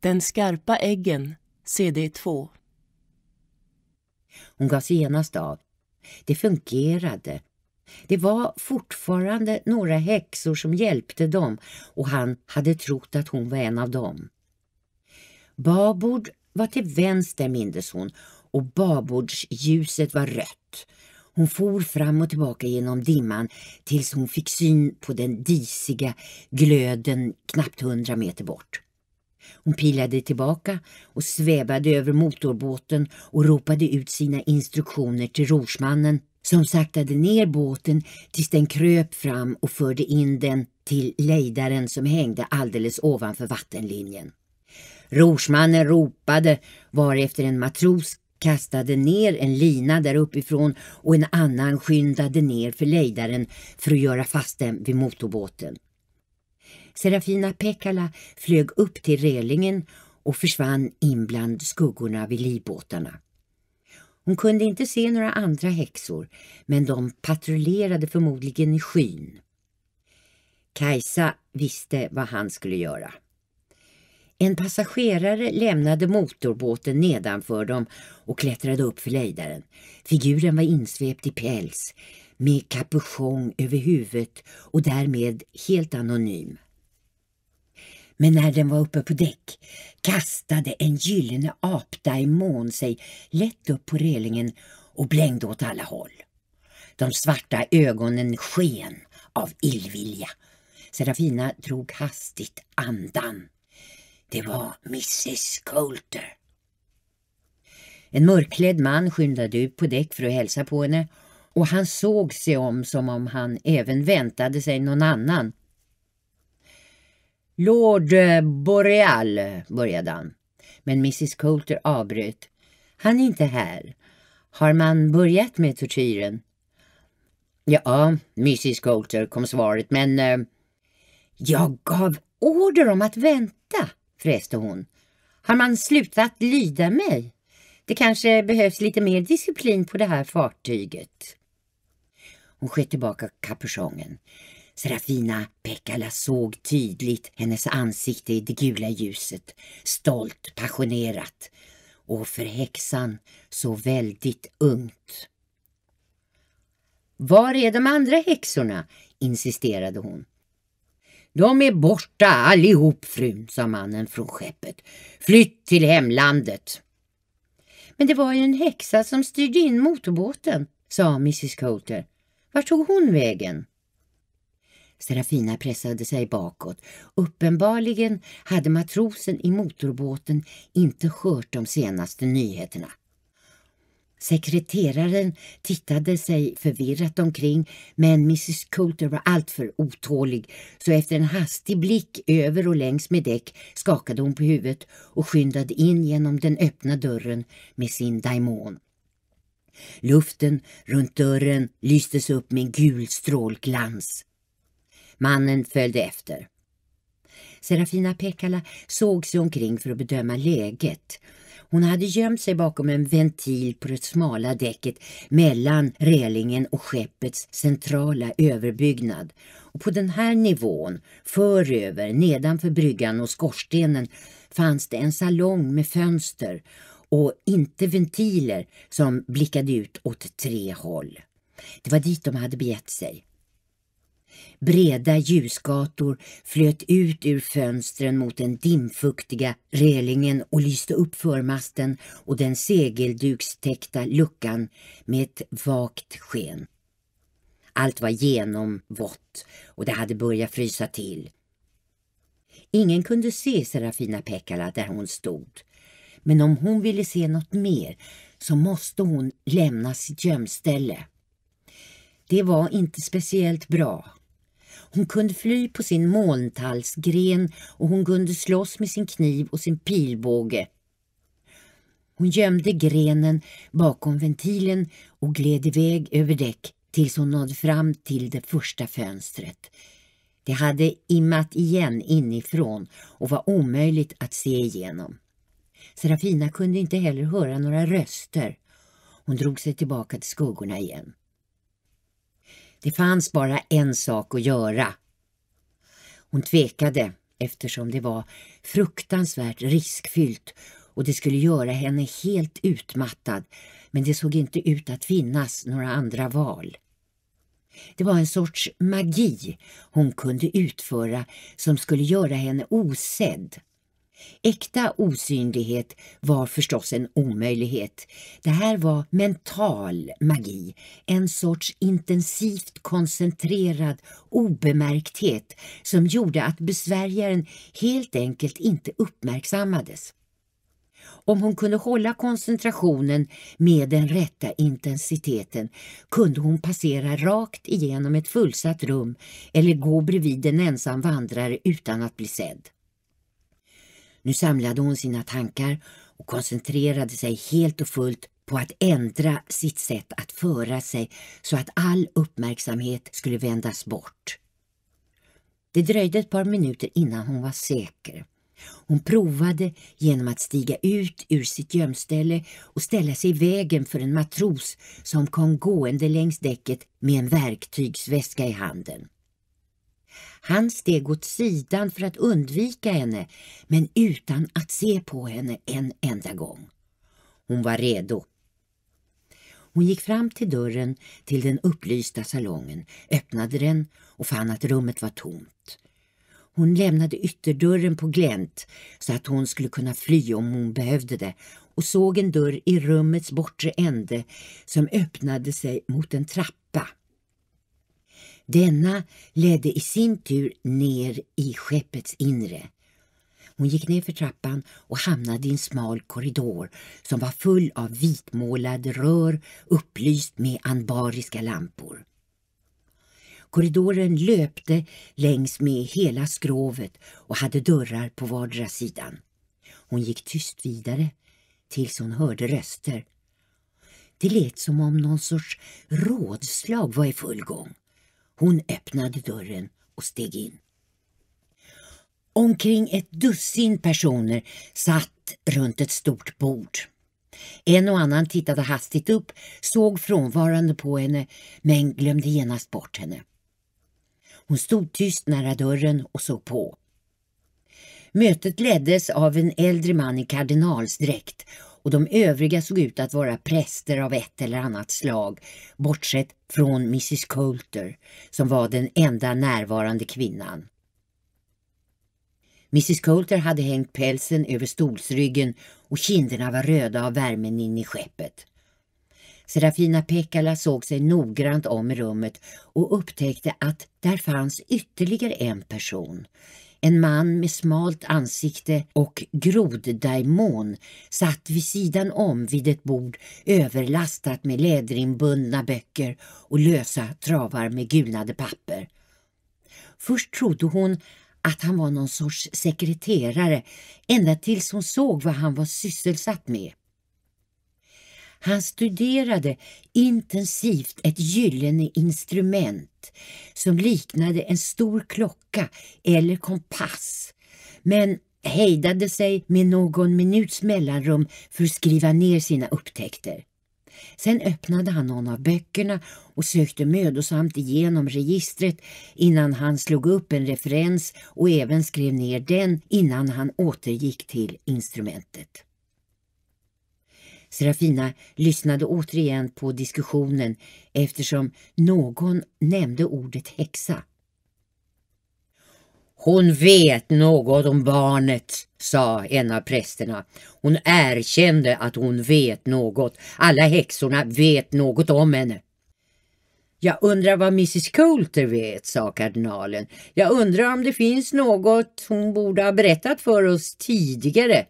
Den skarpa äggen, CD2. Hon gav sig genast av. Det fungerade. Det var fortfarande några häxor som hjälpte dem och han hade trott att hon var en av dem. Babord var till vänster, mindes hon, och babordsljuset var rött. Hon for fram och tillbaka genom dimman tills hon fick syn på den disiga glöden knappt hundra meter bort. Hon pilade tillbaka och svävade över motorbåten och ropade ut sina instruktioner till rorsmannen som saktade ner båten tills den kröp fram och förde in den till lejdaren som hängde alldeles ovanför vattenlinjen. Rorsmannen ropade varefter en matros kastade ner en lina där uppifrån och en annan skyndade ner för lejdaren för att göra fast den vid motorbåten. Serafina Pekala flög upp till relingen och försvann in bland skuggorna vid livbåtarna. Hon kunde inte se några andra häxor, men de patrullerade förmodligen i skyn. Kajsa visste vad han skulle göra. En passagerare lämnade motorbåten nedanför dem och klättrade upp för lejdaren. Figuren var insvept i päls med kapuschong över huvudet och därmed helt anonym men när den var uppe på däck kastade en gyllene apdaimon sig lätt upp på relingen och blängde åt alla håll. De svarta ögonen sken av illvilja. Serafina drog hastigt andan. Det var mrs Coulter. En mörkklädd man skyndade ut på däck för att hälsa på henne och han såg sig om som om han även väntade sig någon annan Lord eh, Boreal, började han. Men mrs Coulter avbröt. Han är inte här. Har man börjat med tortyren? Ja, mrs Coulter, kom svaret, men... Eh, jag gav order om att vänta, fräste hon. Har man slutat lyda mig? Det kanske behövs lite mer disciplin på det här fartyget. Hon sköt tillbaka kapuschongen. Serafina Pekkala såg tydligt hennes ansikte i det gula ljuset, stolt, passionerat och för häxan så väldigt ungt. Var är de andra häxorna? insisterade hon. De är borta allihop, frun, sa mannen från skeppet. Flytt till hemlandet. Men det var ju en häxa som styrde in motorbåten, sa mrs Coulter. Var tog hon vägen? Serafina pressade sig bakåt. Uppenbarligen hade matrosen i motorbåten inte hört de senaste nyheterna. Sekreteraren tittade sig förvirrat omkring men mrs Coulter var alltför otålig så efter en hastig blick över och längs med däck skakade hon på huvudet och skyndade in genom den öppna dörren med sin daimon. Luften runt dörren lystes upp med en gul strålglans. Mannen följde efter. Serafina Pekala såg sig omkring för att bedöma läget. Hon hade gömt sig bakom en ventil på det smala däcket mellan relingen och skeppets centrala överbyggnad. Och på den här nivån, föröver, nedanför bryggan och skorstenen, fanns det en salong med fönster och inte ventiler som blickade ut åt tre håll. Det var dit de hade begett sig. Breda ljusgator flöt ut ur fönstren mot den dimfuktiga relingen och lyste upp förmasten och den segeldukstäckta luckan med ett vagt sken. Allt var genomvått och det hade börjat frysa till. Ingen kunde se Serafina Pekala där hon stod. Men om hon ville se något mer så måste hon lämna sitt gömställe. Det var inte speciellt bra. Hon kunde fly på sin molntallsgren och hon kunde slåss med sin kniv och sin pilbåge. Hon gömde grenen bakom ventilen och gled iväg över däck tills hon nådde fram till det första fönstret. Det hade immat igen inifrån och var omöjligt att se igenom. Serafina kunde inte heller höra några röster. Hon drog sig tillbaka till skuggorna igen. Det fanns bara en sak att göra. Hon tvekade eftersom det var fruktansvärt riskfyllt och det skulle göra henne helt utmattad men det såg inte ut att finnas några andra val. Det var en sorts magi hon kunde utföra som skulle göra henne osedd. Äkta osynlighet var förstås en omöjlighet. Det här var mental magi, en sorts intensivt koncentrerad obemärkthet som gjorde att besvärjaren helt enkelt inte uppmärksammades. Om hon kunde hålla koncentrationen med den rätta intensiteten kunde hon passera rakt igenom ett fullsatt rum eller gå bredvid en ensam vandrare utan att bli sedd. Nu samlade hon sina tankar och koncentrerade sig helt och fullt på att ändra sitt sätt att föra sig så att all uppmärksamhet skulle vändas bort. Det dröjde ett par minuter innan hon var säker. Hon provade genom att stiga ut ur sitt gömställe och ställa sig i vägen för en matros som kom gående längs däcket med en verktygsväska i handen. Han steg åt sidan för att undvika henne, men utan att se på henne en enda gång. Hon var redo. Hon gick fram till dörren till den upplysta salongen, öppnade den och fann att rummet var tomt. Hon lämnade ytterdörren på glänt så att hon skulle kunna fly om hon behövde det och såg en dörr i rummets bortre ände som öppnade sig mot en trappa denna ledde i sin tur ner i skeppets inre. Hon gick ner för trappan och hamnade i en smal korridor som var full av vitmålade rör upplyst med anbariska lampor. Korridoren löpte längs med hela skrovet och hade dörrar på vardera sidan. Hon gick tyst vidare tills hon hörde röster. Det lät som om någon sorts rådslag var i full gång. Hon öppnade dörren och steg in. Omkring ett dussin personer satt runt ett stort bord. En och annan tittade hastigt upp, såg frånvarande på henne men glömde genast bort henne. Hon stod tyst nära dörren och såg på. Mötet leddes av en äldre man i kardinalsdräkt och de övriga såg ut att vara präster av ett eller annat slag, bortsett från mrs Coulter, som var den enda närvarande kvinnan. Mrs Coulter hade hängt pälsen över stolsryggen och kinderna var röda av värmen in i skeppet. Serafina Pekkala såg sig noggrant om i rummet och upptäckte att där fanns ytterligare en person. En man med smalt ansikte och groddajmon satt vid sidan om vid ett bord överlastat med läderinbundna böcker och lösa travar med gulnade papper. Först trodde hon att han var någon sorts sekreterare ända tills hon såg vad han var sysselsatt med. Han studerade intensivt ett gyllene instrument som liknade en stor klocka eller kompass men hejdade sig med någon minuts mellanrum för att skriva ner sina upptäckter. Sen öppnade han någon av böckerna och sökte mödosamt igenom registret innan han slog upp en referens och även skrev ner den innan han återgick till instrumentet. Serafina lyssnade återigen på diskussionen eftersom någon nämnde ordet häxa. Hon vet något om barnet, sa en av prästerna. Hon erkände att hon vet något. Alla häxorna vet något om henne. Jag undrar vad mrs Coulter vet, sa kardinalen. Jag undrar om det finns något hon borde ha berättat för oss tidigare.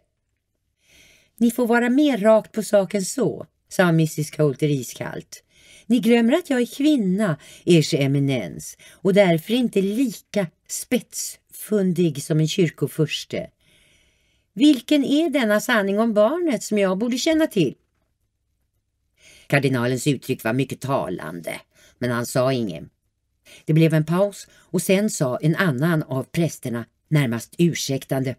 Ni får vara mer rakt på saken så, sa mrs Coulter iskallt. Ni glömmer att jag är kvinna, ers eminens, och därför inte lika spetsfundig som en kyrkofurste. Vilken är denna sanning om barnet som jag borde känna till? Kardinalens uttryck var mycket talande, men han sa inget. Det blev en paus och sen sa en annan av prästerna närmast ursäktande.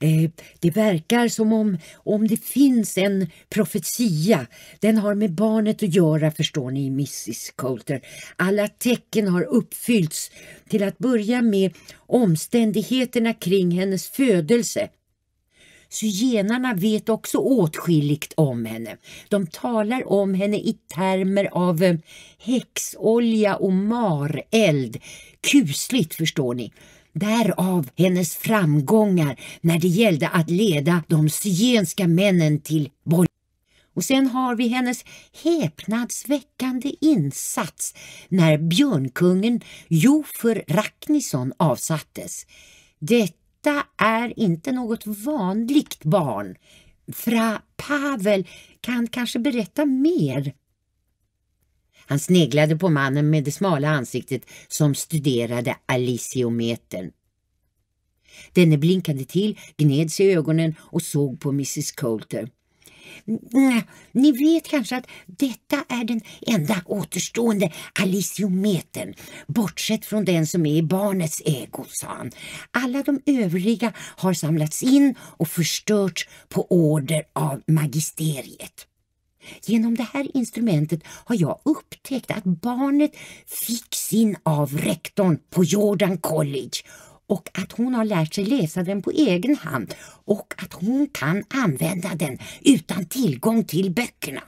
Eh, det verkar som om, om det finns en profetia. Den har med barnet att göra, förstår ni, mrs Coulter. Alla tecken har uppfyllts, till att börja med omständigheterna kring hennes födelse. Zigenarna vet också åtskilligt om henne. De talar om henne i termer av eh, häxolja och mareld. Kusligt, förstår ni. Därav hennes framgångar när det gällde att leda de zigenska männen till boll. Och sen har vi hennes häpnadsväckande insats när björnkungen Jofer Racknisson avsattes. Detta är inte något vanligt barn. Fra Pavel kan kanske berätta mer han sneglade på mannen med det smala ansiktet som studerade aliciometern. Denne blinkade till, gned sig i ögonen och såg på mrs Coulter. Ni vet kanske att detta är den enda återstående aliciometern, bortsett från den som är i barnets ägo, sa han. Alla de övriga har samlats in och förstörts på order av magisteriet. Genom det här instrumentet har jag upptäckt att barnet fick sin av rektorn på Jordan College och att hon har lärt sig läsa den på egen hand och att hon kan använda den utan tillgång till böckerna.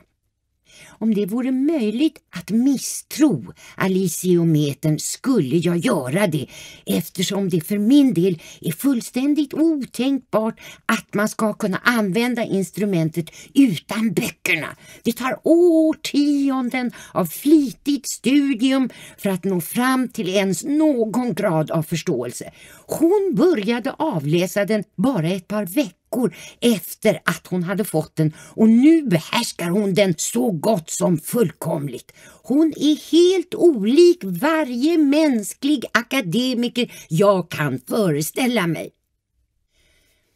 Om det vore möjligt att misstro Alisiometern skulle jag göra det eftersom det för min del är fullständigt otänkbart att man ska kunna använda instrumentet utan böckerna. Det tar årtionden av flitigt studium för att nå fram till ens någon grad av förståelse. Hon började avläsa den bara ett par veckor efter att hon hade fått den och nu behärskar hon den så gott något som fullkomligt. Hon är helt olik varje mänsklig akademiker jag kan föreställa mig.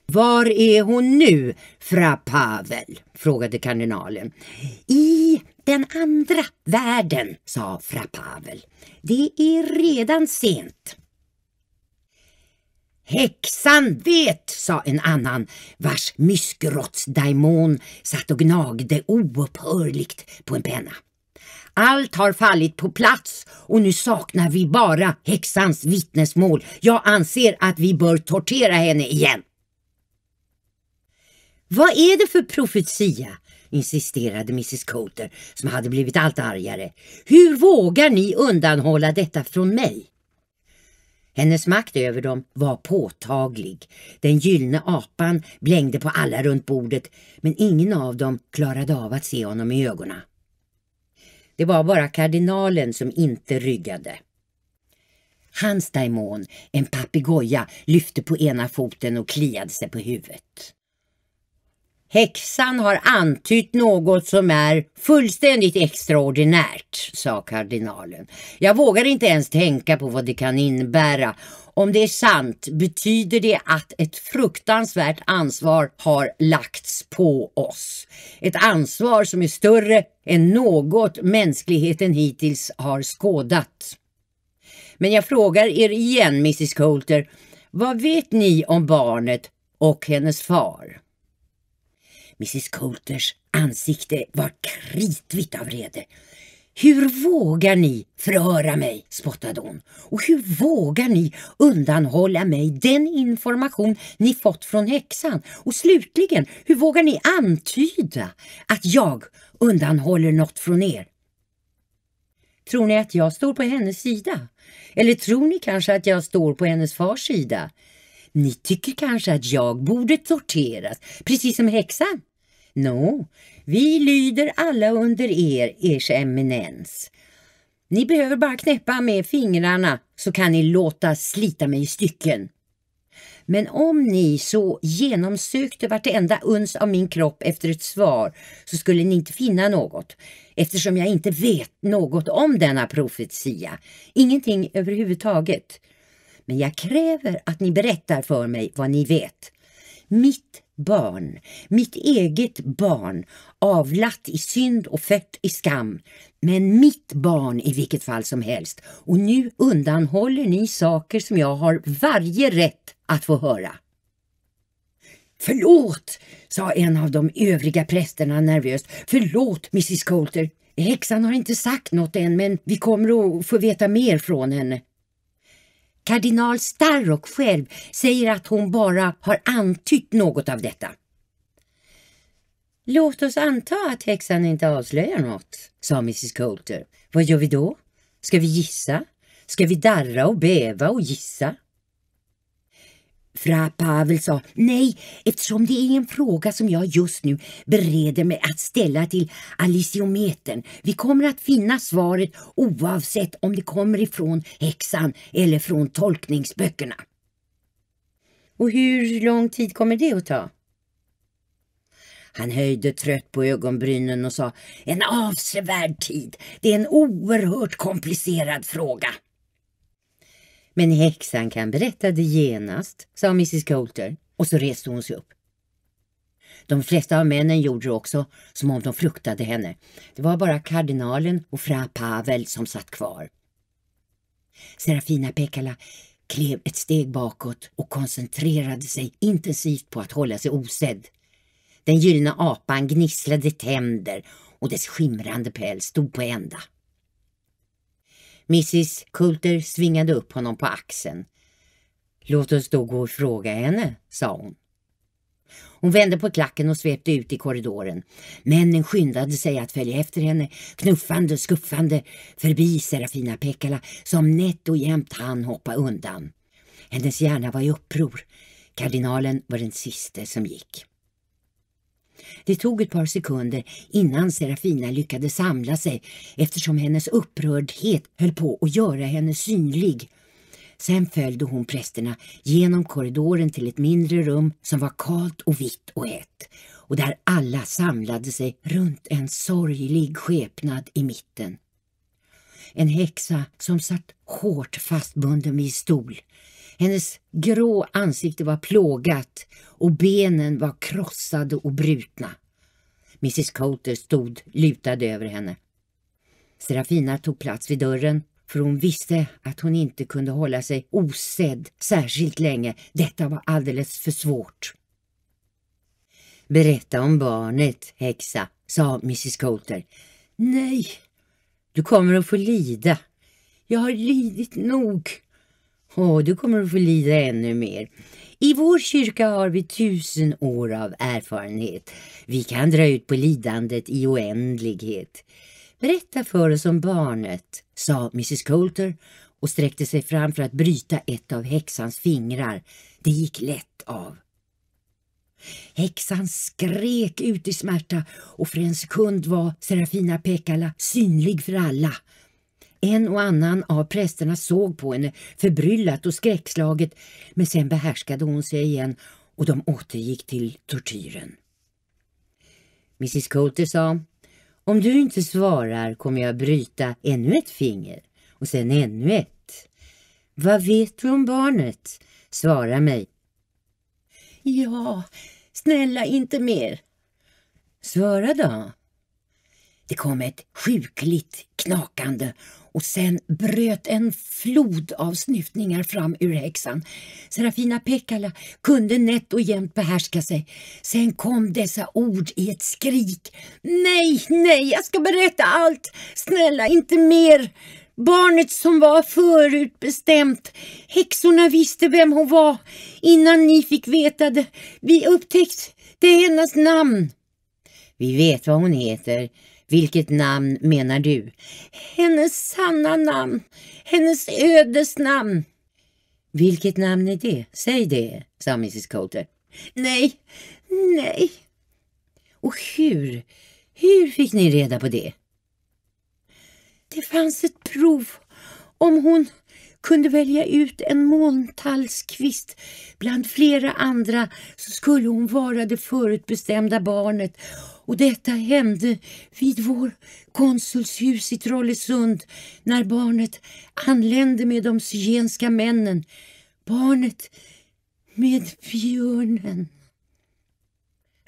Var är hon nu, fra Pavel? frågade kardinalen. I den andra världen, sa fra Pavel. Det är redan sent. Häxan vet, sa en annan, vars myskrottsdaimon satt och gnagde oupphörligt på en penna. Allt har fallit på plats och nu saknar vi bara häxans vittnesmål. Jag anser att vi bör tortera henne igen. Vad är det för profetia? insisterade mrs Coulter som hade blivit allt argare. Hur vågar ni undanhålla detta från mig? Hennes makt över dem var påtaglig. Den gyllene apan blängde på alla runt bordet men ingen av dem klarade av att se honom i ögonen. Det var bara kardinalen som inte ryggade. Hans daimon, en papegoja, lyfte på ena foten och kliade sig på huvudet. Häxan har antytt något som är fullständigt extraordinärt, sa kardinalen. Jag vågar inte ens tänka på vad det kan innebära. Om det är sant betyder det att ett fruktansvärt ansvar har lagts på oss. Ett ansvar som är större än något mänskligheten hittills har skådat. Men jag frågar er igen, mrs Coulter, vad vet ni om barnet och hennes far? Mrs Coulters ansikte var kritvitt av vrede. Hur vågar ni förhöra mig, spottade hon. Och hur vågar ni undanhålla mig den information ni fått från häxan? Och slutligen, hur vågar ni antyda att jag undanhåller något från er? Tror ni att jag står på hennes sida? Eller tror ni kanske att jag står på hennes fars sida? Ni tycker kanske att jag borde torteras, precis som häxan? No, vi lyder alla under er, ers eminens. Ni behöver bara knäppa med fingrarna så kan ni låta slita mig i stycken. Men om ni så genomsökte vartenda uns av min kropp efter ett svar så skulle ni inte finna något eftersom jag inte vet något om denna profetia. Ingenting överhuvudtaget. Men jag kräver att ni berättar för mig vad ni vet. Mitt barn, mitt eget barn, avlat i synd och fött i skam, men mitt barn i vilket fall som helst. Och nu undanhåller ni saker som jag har varje rätt att få höra. Förlåt, sa en av de övriga prästerna nervöst. Förlåt, mrs Coulter. Häxan har inte sagt något än, men vi kommer att få veta mer från henne. Kardinal Starrock själv säger att hon bara har antytt något av detta. Låt oss anta att häxan inte avslöjar något, sa mrs Coulter. Vad gör vi då? Ska vi gissa? Ska vi darra och bäva och gissa? Fra Pavel sa nej eftersom det är en fråga som jag just nu bereder mig att ställa till Alisiometern. Vi kommer att finna svaret oavsett om det kommer ifrån häxan eller från tolkningsböckerna. Och hur lång tid kommer det att ta? Han höjde trött på ögonbrynen och sa en avsevärd tid. Det är en oerhört komplicerad fråga. Men häxan kan berätta det genast, sa mrs Coulter och så reste hon sig upp. De flesta av männen gjorde det också som om de fruktade henne. Det var bara kardinalen och fra Pavel som satt kvar. Serafina Pekala klev ett steg bakåt och koncentrerade sig intensivt på att hålla sig osedd. Den gyllene apan gnisslade tänder och dess skimrande päls stod på ända. Mrs Coulter svingade upp honom på axeln. Låt oss då gå och fråga henne, sa hon. Hon vände på klacken och svepte ut i korridoren. Männen skyndade sig att följa efter henne, knuffande och skuffande förbi Serafina Pekkala som nätt och jämt hann hoppa undan. Hennes hjärna var i uppror. Kardinalen var den siste som gick. Det tog ett par sekunder innan Serafina lyckades samla sig eftersom hennes upprördhet höll på att göra henne synlig. Sen följde hon prästerna genom korridoren till ett mindre rum som var kalt och vitt och hett och där alla samlade sig runt en sorglig skepnad i mitten. En häxa som satt hårt fastbunden vid stol hennes grå ansikte var plågat och benen var krossade och brutna. Mrs Coulter stod lutad över henne. Serafina tog plats vid dörren för hon visste att hon inte kunde hålla sig osedd särskilt länge. Detta var alldeles för svårt. Berätta om barnet, häxa, sa mrs Coulter. Nej, du kommer att få lida. Jag har lidit nog. Åh, du kommer att få lida ännu mer. I vår kyrka har vi tusen år av erfarenhet. Vi kan dra ut på lidandet i oändlighet. Berätta för oss om barnet, sa mrs Coulter och sträckte sig fram för att bryta ett av häxans fingrar. Det gick lätt av. Häxan skrek ut i smärta och för en sekund var Serafina Pekala synlig för alla. En och annan av prästerna såg på henne förbryllat och skräckslaget men sen behärskade hon sig igen och de återgick till tortyren. Mrs Coulter sa om du inte svarar kommer jag bryta ännu ett finger och sen ännu ett. Vad vet du om barnet? Svara mig. Ja, snälla inte mer. Svara då. Det kom ett sjukligt knakande och sen bröt en flod av snyftningar fram ur häxan. Serafina Pekkala kunde nätt och jämnt behärska sig. Sen kom dessa ord i ett skrik. Nej, nej, jag ska berätta allt! Snälla, inte mer! Barnet som var förutbestämt. Häxorna visste vem hon var innan ni fick veta det. Vi upptäckte hennes namn. Vi vet vad hon heter, vilket namn menar du? Hennes sanna namn. Hennes ödesnamn. Vilket namn är det? Säg det, sa mrs Coulter. Nej, nej. Och hur, hur fick ni reda på det? Det fanns ett prov om hon kunde välja ut en molntallskvist bland flera andra så skulle hon vara det förutbestämda barnet och detta hände vid vår konsulshus i Trollesund när barnet anlände med de zigenska männen. Barnet med björnen.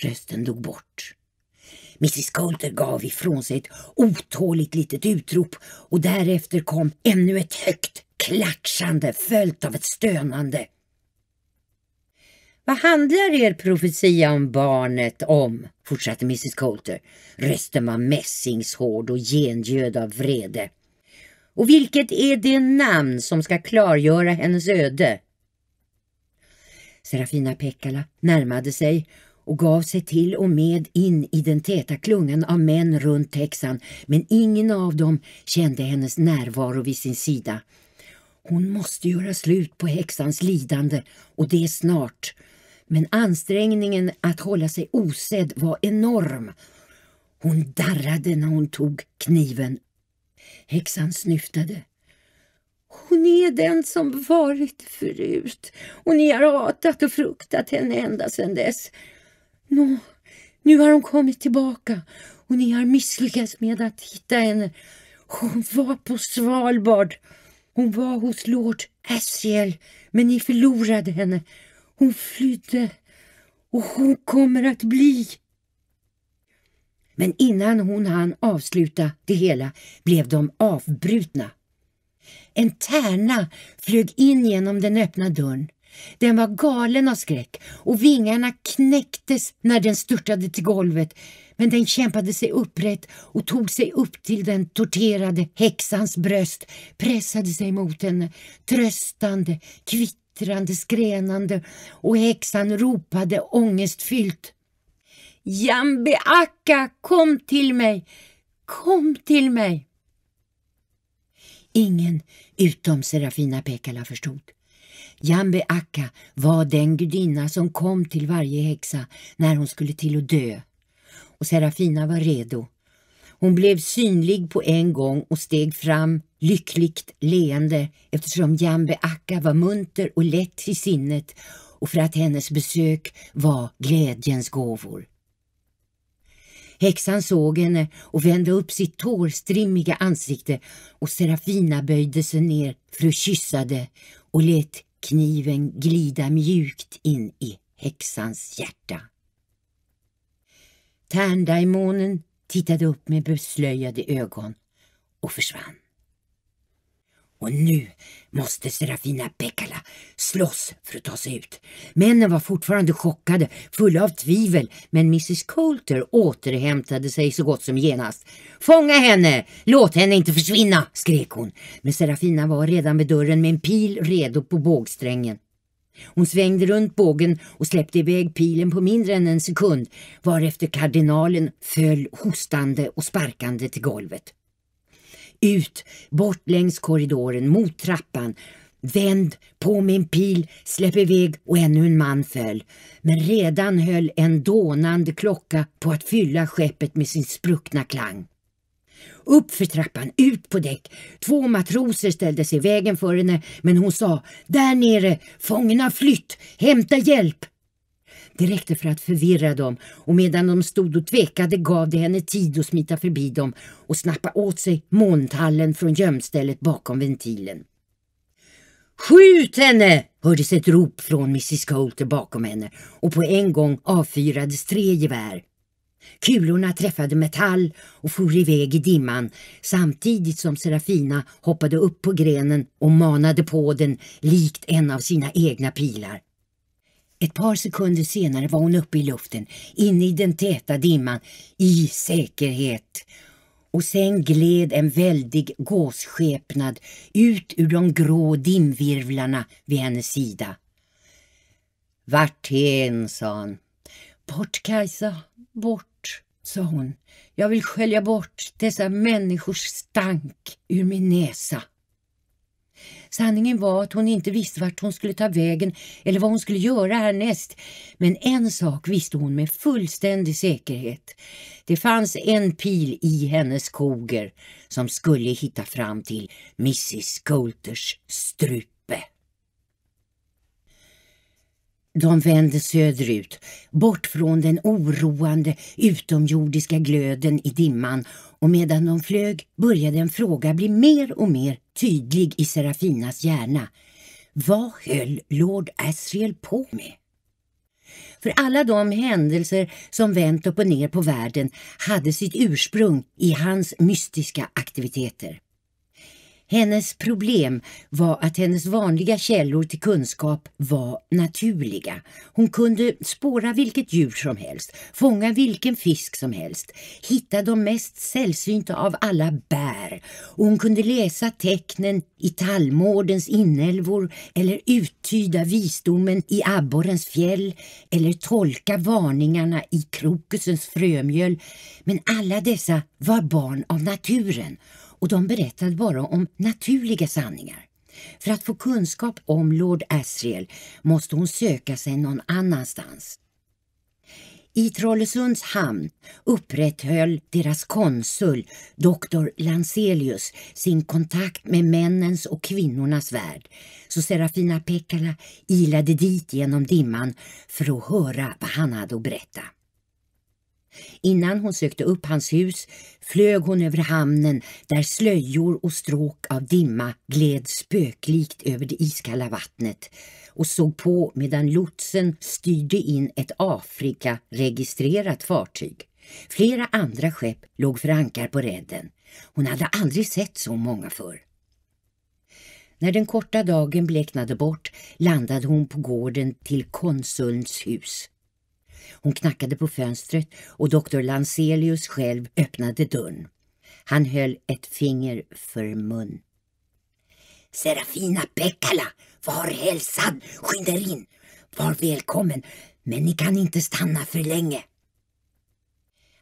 Rösten dog bort. Mrs Coulter gav ifrån sig ett otåligt litet utrop och därefter kom ännu ett högt klatschande följt av ett stönande. Vad handlar er profetia om barnet om? fortsatte mrs Coulter, rösten var mässingshård och gengöd av vrede. Och vilket är det namn som ska klargöra hennes öde? Serafina Pekkala närmade sig och gav sig till och med in i den täta klungan av män runt häxan men ingen av dem kände hennes närvaro vid sin sida. Hon måste göra slut på häxans lidande och det snart. Men ansträngningen att hålla sig osedd var enorm. Hon darrade när hon tog kniven. Häxan snyftade. Hon är den som varit förut och ni har hatat och fruktat henne ända sedan dess. Nå, nu har hon kommit tillbaka och ni har misslyckats med att hitta henne. Hon var på Svalbard. Hon var hos Lord Asriel, men ni förlorade henne hon flydde och hon kommer att bli. Men innan hon hann avsluta det hela blev de avbrutna. En tärna flög in genom den öppna dörren. Den var galen av skräck och vingarna knäcktes när den störtade till golvet men den kämpade sig upprätt och tog sig upp till den torterade häxans bröst, pressade sig mot henne, tröstande, kvitt glittrande skränande och häxan ropade ångestfyllt. Jambi Akka, kom till mig! Kom till mig! Ingen utom Serafina Pekala förstod. Jambi Akka var den gudinna som kom till varje häxa när hon skulle till att dö. Och Serafina var redo. Hon blev synlig på en gång och steg fram lyckligt leende eftersom Jambe Akka var munter och lätt i sinnet och för att hennes besök var glädjens gåvor. Häxan såg henne och vände upp sitt tårstrimmiga ansikte och Serafina böjde sig ner för att kyssa det och lät kniven glida mjukt in i häxans hjärta. Tärndaimonen tittade upp med beslöjade ögon och försvann. Och nu måste Serafina Pekkala slåss för att ta sig ut. Männen var fortfarande chockade, fulla av tvivel, men mrs Coulter återhämtade sig så gott som genast. Fånga henne! Låt henne inte försvinna! skrek hon. Men Serafina var redan vid dörren med en pil redo på bågsträngen. Hon svängde runt bågen och släppte iväg pilen på mindre än en sekund varefter kardinalen föll hostande och sparkande till golvet. Ut, bort längs korridoren, mot trappan. Vänd, på min pil, släpp iväg och ännu en man föll. Men redan höll en dånande klocka på att fylla skeppet med sin spruckna klang. Upp för trappan, ut på däck. Två matroser ställde sig i vägen för henne men hon sa Där nere, fångarna flytt, hämta hjälp. Det räckte för att förvirra dem och medan de stod och tvekade gav det henne tid att smita förbi dem och snappa åt sig måntallen från gömstället bakom ventilen. Skjut henne! hördes ett rop från mrs Coulter bakom henne och på en gång avfyrades tre gevär. Kulorna träffade metall och for iväg i dimman samtidigt som Serafina hoppade upp på grenen och manade på den likt en av sina egna pilar. Ett par sekunder senare var hon uppe i luften, inne i den täta dimman, i säkerhet. Och sen gled en väldig gåsskepnad ut ur de grå dimvirvlarna vid hennes sida. Varthen, sa han. Bort, Kajsa, bort, sa hon. Jag vill skölja bort dessa människors stank ur min näsa. Sanningen var att hon inte visste vart hon skulle ta vägen eller vad hon skulle göra härnäst. Men en sak visste hon med fullständig säkerhet. Det fanns en pil i hennes koger som skulle hitta fram till Mrs Coulters strup. De vände söderut, bort från den oroande utomjordiska glöden i dimman och medan de flög började en fråga bli mer och mer tydlig i Serafinas hjärna. Vad höll Lord Asriel på med? För alla de händelser som vänt upp och ner på världen hade sitt ursprung i hans mystiska aktiviteter. Hennes problem var att hennes vanliga källor till kunskap var naturliga. Hon kunde spåra vilket djur som helst, fånga vilken fisk som helst, hitta de mest sällsynta av alla bär och hon kunde läsa tecknen i tallmårdens inälvor eller uttyda visdomen i abborrens fjäll eller tolka varningarna i krokusens frömjöl. Men alla dessa var barn av naturen och de berättade bara om naturliga sanningar. För att få kunskap om Lord Asriel måste hon söka sig någon annanstans. I Trollesunds hamn upprätthöll deras konsul, doktor Lanselius, sin kontakt med männens och kvinnornas värld, så Serafina Pekkala ilade dit genom dimman för att höra vad han hade att berätta. Innan hon sökte upp hans hus flög hon över hamnen där slöjor och stråk av dimma gled spöklikt över det iskalla vattnet och såg på medan lotsen styrde in ett Afrika-registrerat fartyg. Flera andra skepp låg för ankar på redden. Hon hade aldrig sett så många förr. När den korta dagen bleknade bort landade hon på gården till konsulns hus. Hon knackade på fönstret och doktor Lanselius själv öppnade dörren. Han höll ett finger för mun. Serafina Pekkala, var hälsad, skynda in. Var välkommen, men ni kan inte stanna för länge.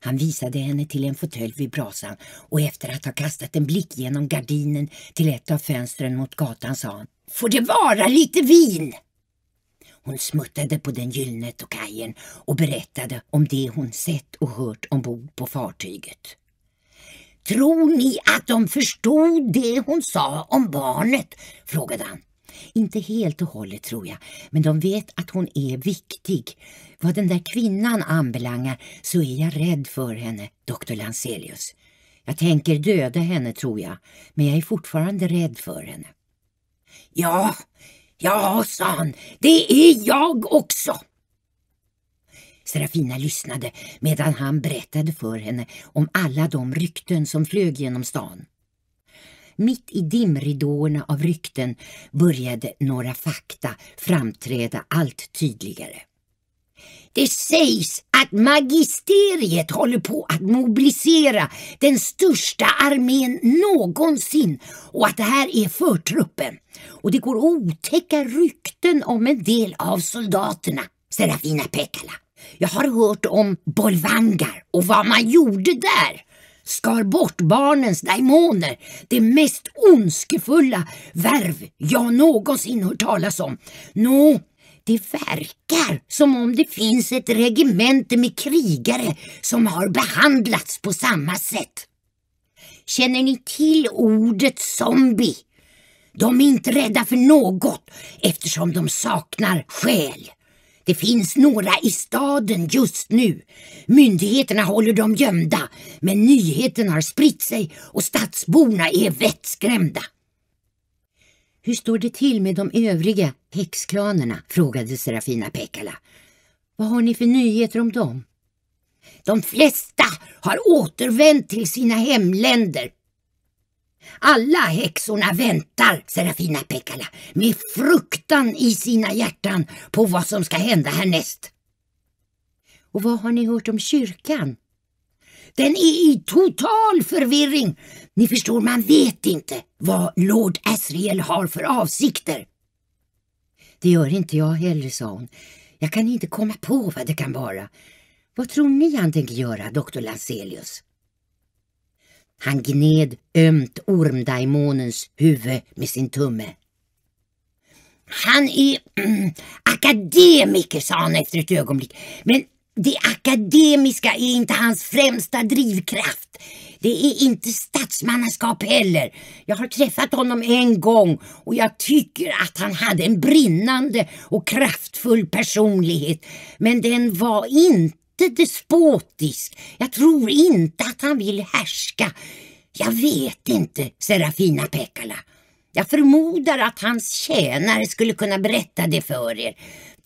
Han visade henne till en fåtölj vid brasan och efter att ha kastat en blick genom gardinen till ett av fönstren mot gatan sa han Får det vara lite vin? Hon smuttade på den gyllene tokajen och berättade om det hon sett och hört ombord på fartyget. Tror ni att de förstod det hon sa om barnet? frågade han. Inte helt och hållet tror jag, men de vet att hon är viktig. Vad den där kvinnan anbelangar så är jag rädd för henne, doktor Lanselius. Jag tänker döda henne tror jag, men jag är fortfarande rädd för henne. Ja, Ja, sa han, det är jag också. Serafina lyssnade medan han berättade för henne om alla de rykten som flög genom stan. Mitt i dimridåerna av rykten började några fakta framträda allt tydligare. Det sägs att magisteriet håller på att mobilisera den största armén någonsin och att det här är förtruppen. Och det går otäcka rykten om en del av soldaterna, Serafina Pekala. Jag har hört om bolvangar och vad man gjorde där skar bort barnens daimoner, det mest ondskefulla värv jag någonsin hört talas om. Nå, det verkar som om det finns ett regemente med krigare som har behandlats på samma sätt. Känner ni till ordet zombie? De är inte rädda för något eftersom de saknar själ. Det finns några i staden just nu. Myndigheterna håller dem gömda, men nyheten har spritt sig och stadsborna är vettskrämda. Hur står det till med de övriga häxklanerna? frågade Serafina Pekala. Vad har ni för nyheter om dem? De flesta har återvänt till sina hemländer. Alla häxorna väntar, Serafina Pekala, med fruktan i sina hjärtan på vad som ska hända härnäst. Och vad har ni hört om kyrkan? Den är i total förvirring. Ni förstår, man vet inte vad Lord Asriel har för avsikter. Det gör inte jag heller, sa hon. Jag kan inte komma på vad det kan vara. Vad tror ni han tänker göra, doktor Lanselius? Han gned ömt ormdaimonens huvud med sin tumme. Han är mm, akademiker, sa han efter ett ögonblick. Men det akademiska är inte hans främsta drivkraft. Det är inte statsmannaskap heller. Jag har träffat honom en gång och jag tycker att han hade en brinnande och kraftfull personlighet. Men den var inte despotisk. Jag tror inte att han vill härska. Jag vet inte, Serafina Pekala. Jag förmodar att hans tjänare skulle kunna berätta det för er.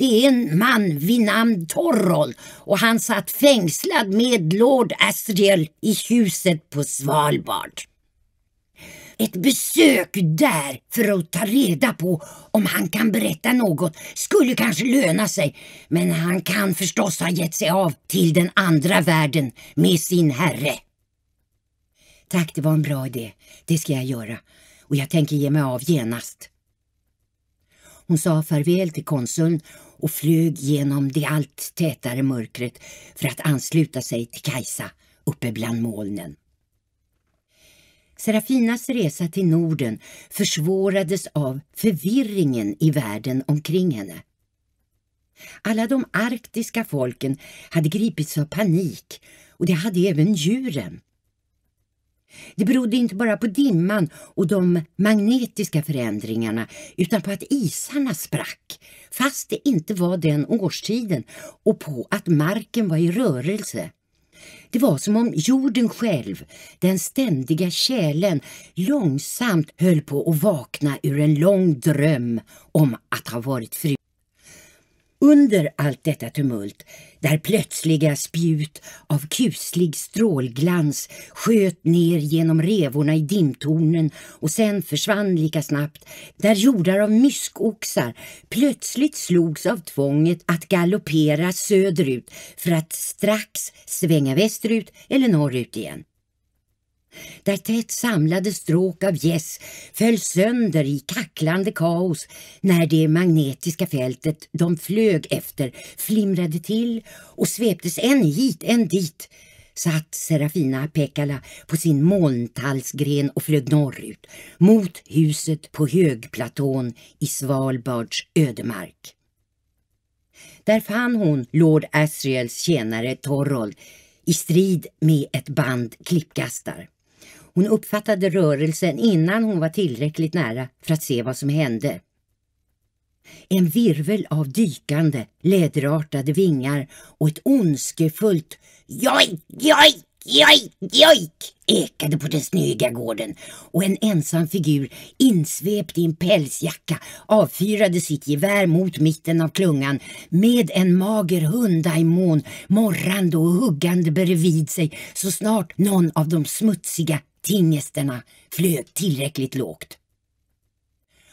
Det är en man vid namn Torroll och han satt fängslad med Lord Asriel i huset på Svalbard. Ett besök där för att ta reda på om han kan berätta något skulle kanske löna sig men han kan förstås ha gett sig av till den andra världen med sin herre. Tack, det var en bra idé. Det ska jag göra och jag tänker ge mig av genast. Hon sa farväl till konsuln och flög genom det allt tätare mörkret för att ansluta sig till Kajsa uppe bland molnen. Serafinas resa till Norden försvårades av förvirringen i världen omkring henne. Alla de arktiska folken hade gripits av panik och det hade även djuren. Det berodde inte bara på dimman och de magnetiska förändringarna utan på att isarna sprack, fast det inte var den årstiden och på att marken var i rörelse. Det var som om jorden själv, den ständiga kärlen, långsamt höll på att vakna ur en lång dröm om att ha varit fri. Under allt detta tumult, där plötsliga spjut av kuslig strålglans sköt ner genom revorna i dimtornen och sen försvann lika snabbt, där jordar av myskoxar plötsligt slogs av tvånget att galoppera söderut för att strax svänga västerut eller norrut igen där tätt samlade stråk av gäss föll sönder i kacklande kaos när det magnetiska fältet de flög efter flimrade till och sveptes en hit, en dit satt Serafina Pekala på sin molntallsgren och flög norrut mot huset på högplatån i Svalbards ödemark. Där fann hon Lord Asriels tjänare Torrold i strid med ett band klippkastar. Hon uppfattade rörelsen innan hon var tillräckligt nära för att se vad som hände. En virvel av dykande, läderartade vingar och ett ondskefullt jojk, jojk, jojk, jojk ekade på den snygga gården och en ensam figur insvept i en pälsjacka avfyrade sitt gevär mot mitten av klungan med en mager hundaimon morrande och huggande bredvid sig så snart någon av de smutsiga Tingesterna flög tillräckligt lågt.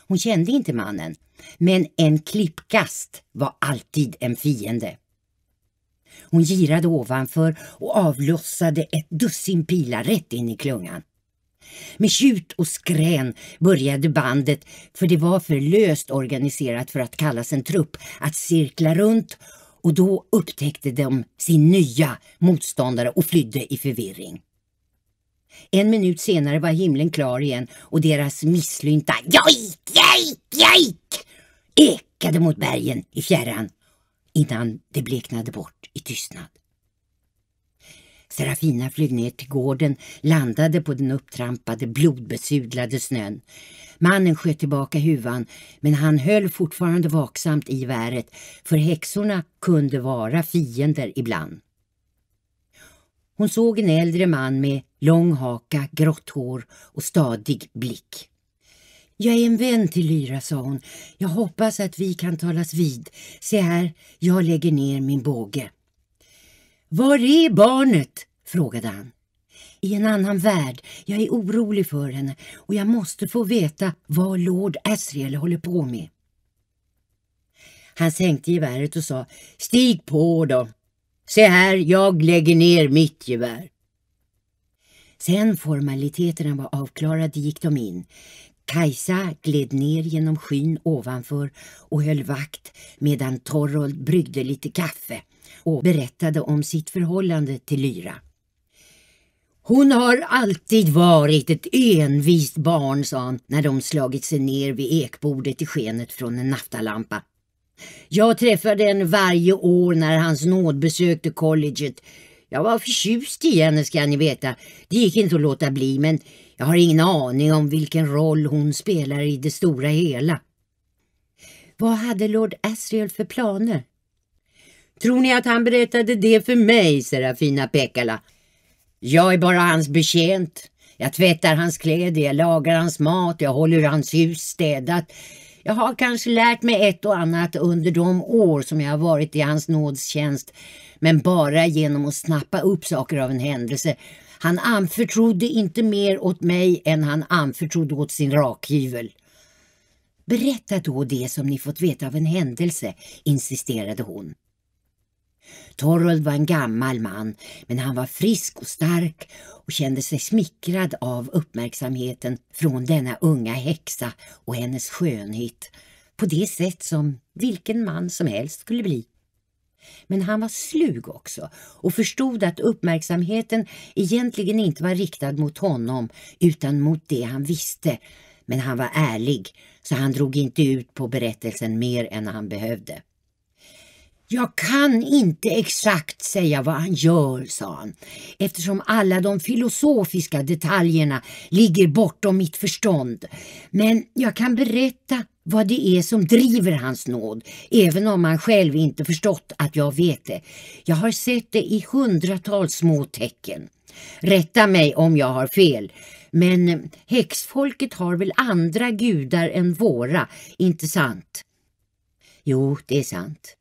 Hon kände inte mannen, men en klippkast var alltid en fiende. Hon girade ovanför och avlossade ett dussin pilar rätt in i klungan. Med tjut och skrän började bandet, för det var för löst organiserat för att kallas en trupp, att cirkla runt och då upptäckte de sin nya motståndare och flydde i förvirring. En minut senare var himlen klar igen och deras misslynta jojk, jojk, jojk ekade mot bergen i fjärran innan det bleknade bort i tystnad. Serafina flög ner till gården, landade på den upptrampade, blodbesudlade snön. Mannen sköt tillbaka huvan, men han höll fortfarande vaksamt i väret, för häxorna kunde vara fiender ibland. Hon såg en äldre man med lång haka, grått hår och stadig blick. Jag är en vän till Lyra, sa hon. Jag hoppas att vi kan talas vid. Se här, jag lägger ner min båge. Var är barnet? frågade han. I en annan värld. Jag är orolig för henne och jag måste få veta vad Lord Asriel håller på med. Han sänkte geväret och sa, stig på då. Se här, jag lägger ner mitt gevär. Sen formaliteterna var avklarade gick de in. Kajsa gled ner genom skyn ovanför och höll vakt medan Torrold bryggde lite kaffe och berättade om sitt förhållande till Lyra. Hon har alltid varit ett envist barn, sa han när de slagit sig ner vid ekbordet i skenet från en naftalampa. Jag träffade henne varje år när hans nåd besökte colleget. Jag var förtjust i henne ska ni veta. Det gick inte att låta bli men jag har ingen aning om vilken roll hon spelar i det stora hela. Vad hade Lord Asriel för planer? Tror ni att han berättade det för mig, Serafina Pekala? Jag är bara hans betjänt. Jag tvättar hans kläder, jag lagar hans mat, jag håller hans hus städat. Jag har kanske lärt mig ett och annat under de år som jag har varit i hans nåds tjänst, men bara genom att snappa upp saker av en händelse. Han anförtrodde inte mer åt mig än han anförtrodde åt sin rakhyvel. Berätta då det som ni fått veta av en händelse, insisterade hon. Torold var en gammal man, men han var frisk och stark och kände sig smickrad av uppmärksamheten från denna unga häxa och hennes skönhet på det sätt som vilken man som helst skulle bli. Men han var slug också och förstod att uppmärksamheten egentligen inte var riktad mot honom utan mot det han visste. Men han var ärlig så han drog inte ut på berättelsen mer än han behövde. Jag kan inte exakt säga vad han gör, sa han, eftersom alla de filosofiska detaljerna ligger bortom mitt förstånd. Men jag kan berätta vad det är som driver hans nåd, även om han själv inte förstått att jag vet det. Jag har sett det i hundratals små tecken. Rätta mig om jag har fel, men häxfolket har väl andra gudar än våra, inte sant? Jo, det är sant.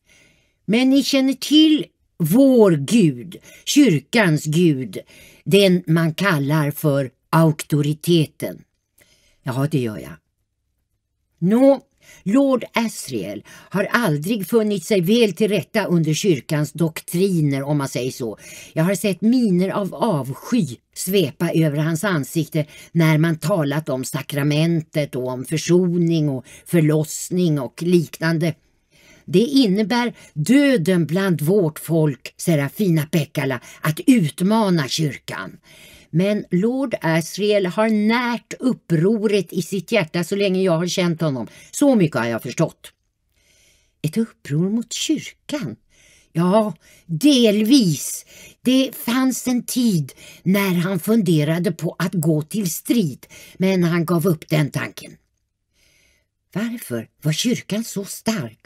Men ni känner till vår Gud, kyrkans Gud, den man kallar för auktoriteten. Ja, det gör jag. Nå, Lord Asriel har aldrig funnit sig väl till rätta under kyrkans doktriner om man säger så. Jag har sett miner av avsky svepa över hans ansikte när man talat om sakramentet och om försoning och förlossning och liknande. Det innebär döden bland vårt folk, Serafina Pekkala, att utmana kyrkan. Men Lord Asriel har närt upproret i sitt hjärta så länge jag har känt honom. Så mycket har jag förstått. Ett uppror mot kyrkan? Ja, delvis. Det fanns en tid när han funderade på att gå till strid, men han gav upp den tanken. Varför var kyrkan så stark?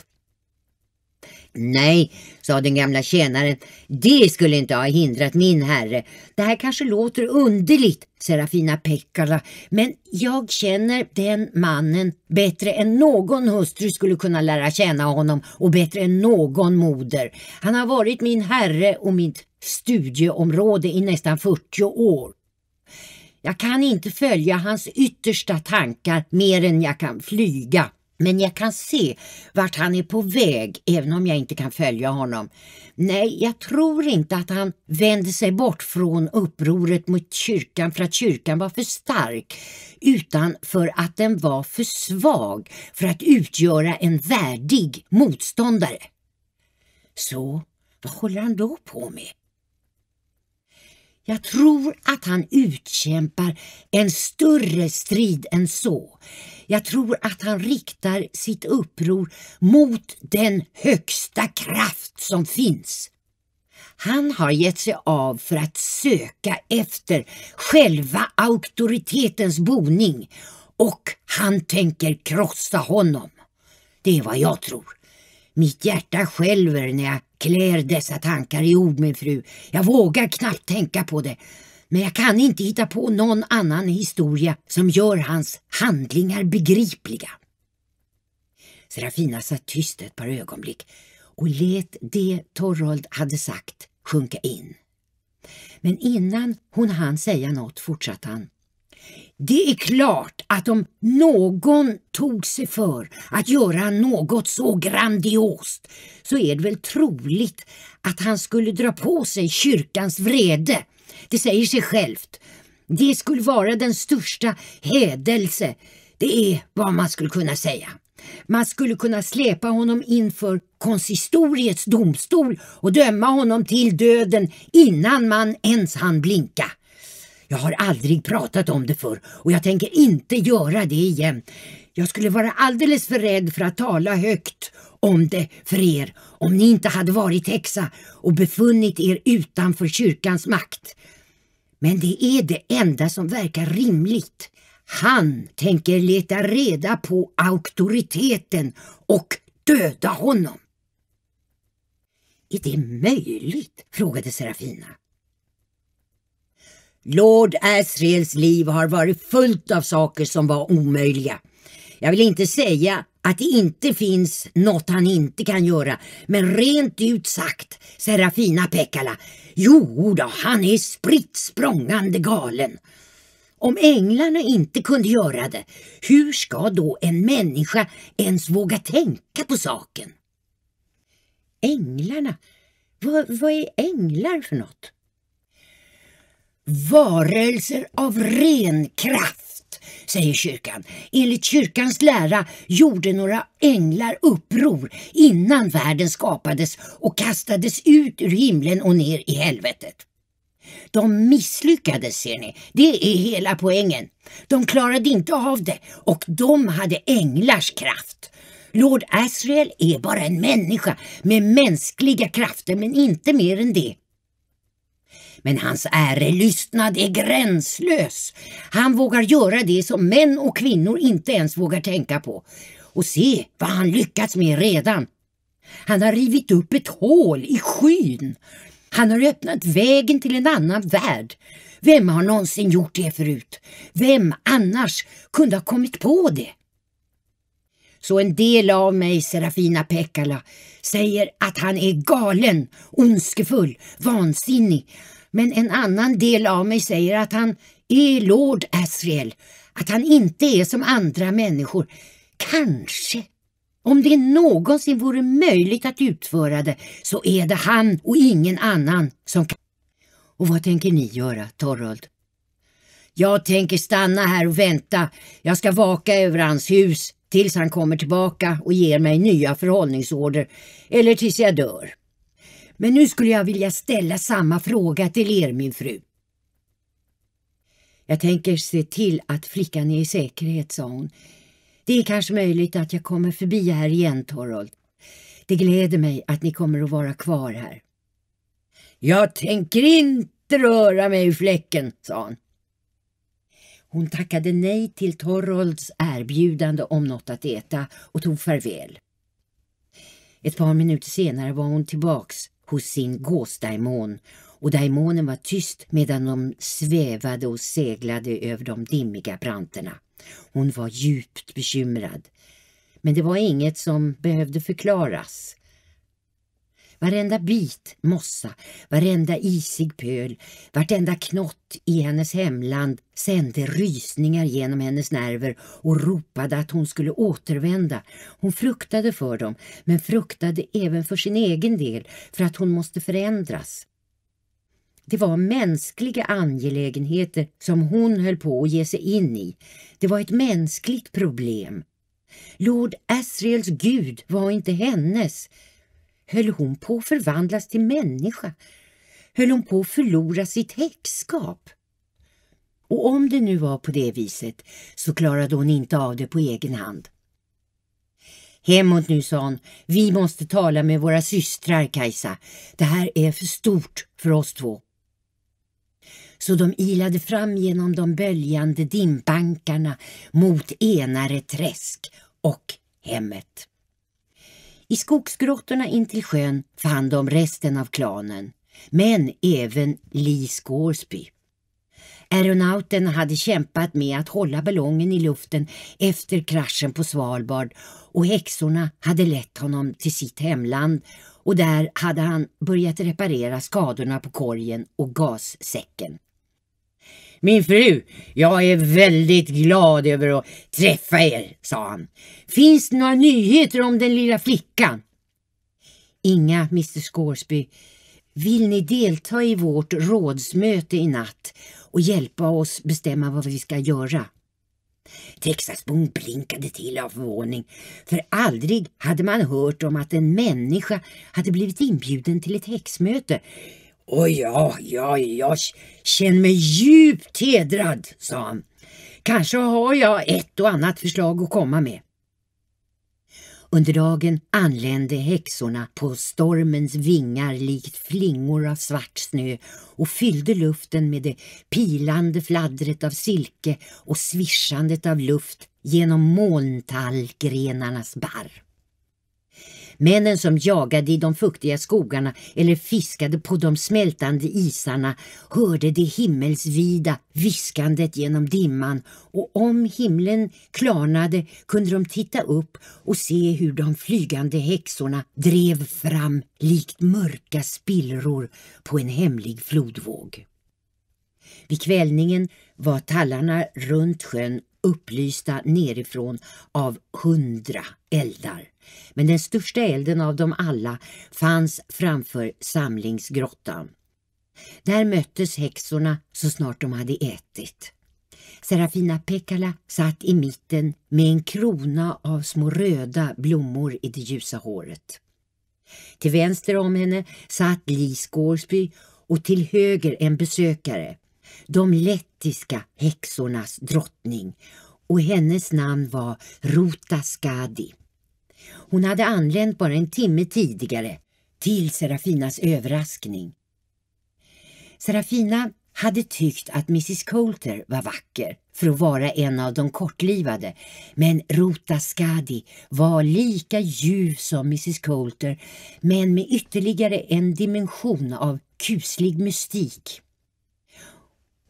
Nej, sa den gamla tjänaren, det skulle inte ha hindrat min herre. Det här kanske låter underligt, Serafina Pekkala, men jag känner den mannen bättre än någon hustru skulle kunna lära känna honom och bättre än någon moder. Han har varit min herre och mitt studieområde i nästan 40 år. Jag kan inte följa hans yttersta tankar mer än jag kan flyga. Men jag kan se vart han är på väg, även om jag inte kan följa honom. Nej, jag tror inte att han vände sig bort från upproret mot kyrkan för att kyrkan var för stark, utan för att den var för svag för att utgöra en värdig motståndare. Så vad håller han då på med? Jag tror att han utkämpar en större strid än så. Jag tror att han riktar sitt uppror mot den högsta kraft som finns. Han har gett sig av för att söka efter själva auktoritetens boning och han tänker krossa honom. Det är vad jag tror. Mitt hjärta skälver när jag klär dessa tankar i ord, min fru. Jag vågar knappt tänka på det men jag kan inte hitta på någon annan historia som gör hans handlingar begripliga. Serafina satt tyst ett par ögonblick och lät det Torrold hade sagt sjunka in. Men innan hon hann säga något fortsatte han. Det är klart att om någon tog sig för att göra något så grandiost så är det väl troligt att han skulle dra på sig kyrkans vrede det säger sig självt. Det skulle vara den största hädelse. Det är vad man skulle kunna säga. Man skulle kunna släpa honom inför konsistoriets domstol och döma honom till döden innan man ens hann blinka. Jag har aldrig pratat om det förr och jag tänker inte göra det igen. Jag skulle vara alldeles för rädd för att tala högt om det för er om ni inte hade varit häxa och befunnit er utanför kyrkans makt. Men det är det enda som verkar rimligt. Han tänker leta reda på auktoriteten och döda honom. Är det möjligt? frågade Serafina. Lord Asriels liv har varit fullt av saker som var omöjliga. Jag vill inte säga att det inte finns något han inte kan göra, men rent ut sagt, Serafina Pekkala, jo då, han är spritt språngande galen. Om änglarna inte kunde göra det, hur ska då en människa ens våga tänka på saken? Änglarna? Vad, vad är änglar för något? varelser av ren kraft, säger kyrkan. Enligt kyrkans lära gjorde några änglar uppror innan världen skapades och kastades ut ur himlen och ner i helvetet. De misslyckades ser ni, det är hela poängen. De klarade inte av det och de hade änglars kraft. Lord Asriel är bara en människa med mänskliga krafter men inte mer än det. Men hans ärelystnad är gränslös. Han vågar göra det som män och kvinnor inte ens vågar tänka på. Och se vad han lyckats med redan. Han har rivit upp ett hål i skyn. Han har öppnat vägen till en annan värld. Vem har någonsin gjort det förut? Vem annars kunde ha kommit på det? Så en del av mig, Serafina Pekkala, säger att han är galen, ondskefull, vansinnig. Men en annan del av mig säger att han är Lord Asriel, att han inte är som andra människor. Kanske, om det någonsin vore möjligt att utföra det, så är det han och ingen annan som kan. Och vad tänker ni göra, Torrold? Jag tänker stanna här och vänta. Jag ska vaka över hans hus tills han kommer tillbaka och ger mig nya förhållningsorder eller tills jag dör. Men nu skulle jag vilja ställa samma fråga till er, min fru. Jag tänker se till att flickan är i säkerhet, sa hon. Det är kanske möjligt att jag kommer förbi här igen, Torrold. Det gläder mig att ni kommer att vara kvar här. Jag tänker inte röra mig i fläcken, sa hon. Hon tackade nej till Torrolds erbjudande om något att äta och tog farväl. Ett par minuter senare var hon tillbaks hos sin gåsdaimon och daimonen var tyst medan de svävade och seglade över de dimmiga branterna. Hon var djupt bekymrad. Men det var inget som behövde förklaras varenda bit mossa, varenda isig pöl, vartenda knott i hennes hemland sände rysningar genom hennes nerver och ropade att hon skulle återvända. Hon fruktade för dem, men fruktade även för sin egen del, för att hon måste förändras. Det var mänskliga angelägenheter som hon höll på att ge sig in i. Det var ett mänskligt problem. Lord Asriels gud var inte hennes, Höll hon på att förvandlas till människa? Höll hon på att förlora sitt häxskap? Och om det nu var på det viset så klarade hon inte av det på egen hand. Hemåt nu, sa hon. Vi måste tala med våra systrar, Kajsa. Det här är för stort för oss två. Så de ilade fram genom de böljande dimbankarna mot Enare träsk och hemmet. I skogsgrottorna intill sjön fann de resten av klanen, men även Lee Scoresby. Aeronauten hade kämpat med att hålla ballongen i luften efter kraschen på Svalbard och häxorna hade lett honom till sitt hemland och där hade han börjat reparera skadorna på korgen och gassäcken. Min fru, jag är väldigt glad över att träffa er, sa han. Finns det några nyheter om den lilla flickan? Inga, Mr Scoresby. Vill ni delta i vårt rådsmöte i natt och hjälpa oss bestämma vad vi ska göra? Texasbon blinkade till av förvåning, för aldrig hade man hört om att en människa hade blivit inbjuden till ett häxmöte och oj, oj, jag känner mig djupt hedrad, sa han. Kanske har jag ett och annat förslag att komma med. Under dagen anlände häxorna på stormens vingar likt flingor av svart snö och fyllde luften med det pilande fladdret av silke och svischandet av luft genom molntallgrenarnas barr. Männen som jagade i de fuktiga skogarna eller fiskade på de smältande isarna hörde det himmelsvida viskandet genom dimman och om himlen klarnade kunde de titta upp och se hur de flygande häxorna drev fram likt mörka spillror på en hemlig flodvåg. Vid kvällningen var tallarna runt sjön upplysta nerifrån av hundra eldar. Men den största elden av dem alla fanns framför samlingsgrottan. Där möttes häxorna så snart de hade ätit. Serafina Pekala satt i mitten med en krona av små röda blommor i det ljusa håret. Till vänster om henne satt Lis Gårdsby och till höger en besökare, de lettiska häxornas drottning och hennes namn var Ruta Skadi. Hon hade anlänt bara en timme tidigare, till Serafinas överraskning. Serafina hade tyckt att mrs Coulter var vacker för att vara en av de kortlivade men Rota Skadi var lika ljuv som mrs Coulter men med ytterligare en dimension av kuslig mystik.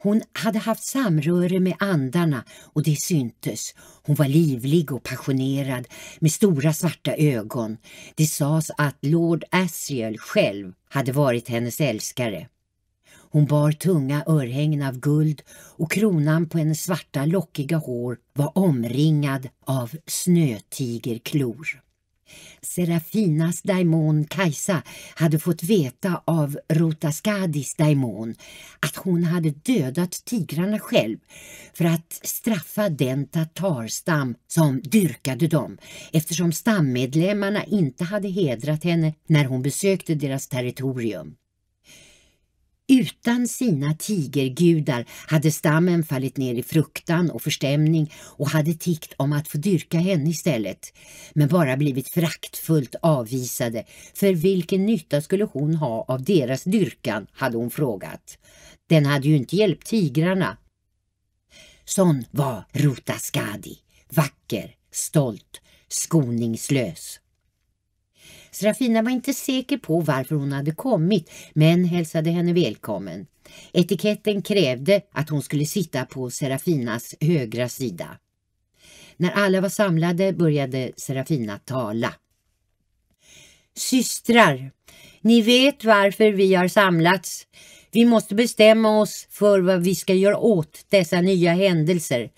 Hon hade haft samröre med andarna och det syntes. Hon var livlig och passionerad med stora svarta ögon. Det sades att Lord Asriel själv hade varit hennes älskare. Hon bar tunga örhängen av guld och kronan på hennes svarta lockiga hår var omringad av snötigerklor. Serafinas daimon Kajsa hade fått veta av Rotaskadis daimon att hon hade dödat tigrarna själv för att straffa den tatarstam som dyrkade dem eftersom stammedlemmarna inte hade hedrat henne när hon besökte deras territorium. Utan sina tigergudar hade stammen fallit ner i fruktan och förstämning och hade tikt om att få dyrka henne istället, men bara blivit fraktfullt avvisade, för vilken nytta skulle hon ha av deras dyrkan, hade hon frågat. Den hade ju inte hjälpt tigrarna. Sån var Skadi, vacker, stolt, skoningslös. Serafina var inte säker på varför hon hade kommit men hälsade henne välkommen. Etiketten krävde att hon skulle sitta på Serafinas högra sida. När alla var samlade började Serafina tala. Systrar, ni vet varför vi har samlats. Vi måste bestämma oss för vad vi ska göra åt dessa nya händelser.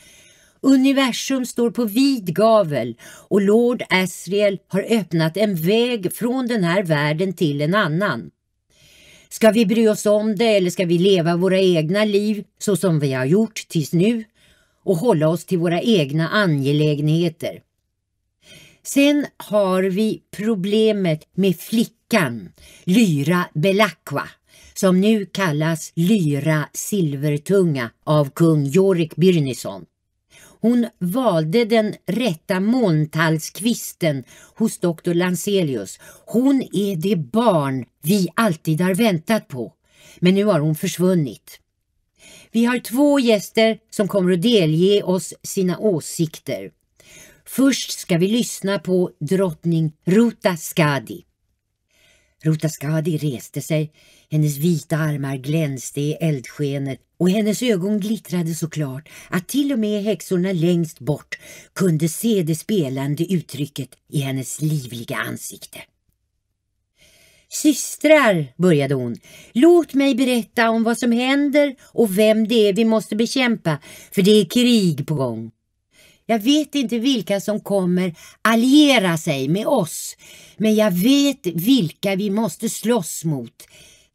Universum står på vid gavel och Lord Asriel har öppnat en väg från den här världen till en annan. Ska vi bry oss om det eller ska vi leva våra egna liv så som vi har gjort tills nu och hålla oss till våra egna angelägenheter? Sen har vi problemet med flickan, Lyra Belacqua som nu kallas Lyra Silvertunga av kung Jorik Birnison. Hon valde den rätta måntallskvisten hos doktor Lanselius. Hon är det barn vi alltid har väntat på. Men nu har hon försvunnit. Vi har två gäster som kommer att delge oss sina åsikter. Först ska vi lyssna på drottning Ruta Skadi. Ruta Skadi reste sig hennes vita armar glänste i eldskenet och hennes ögon glittrade så klart att till och med häxorna längst bort kunde se det spelande uttrycket i hennes livliga ansikte. Systrar, började hon, låt mig berätta om vad som händer och vem det är vi måste bekämpa, för det är krig på gång. Jag vet inte vilka som kommer alliera sig med oss, men jag vet vilka vi måste slåss mot.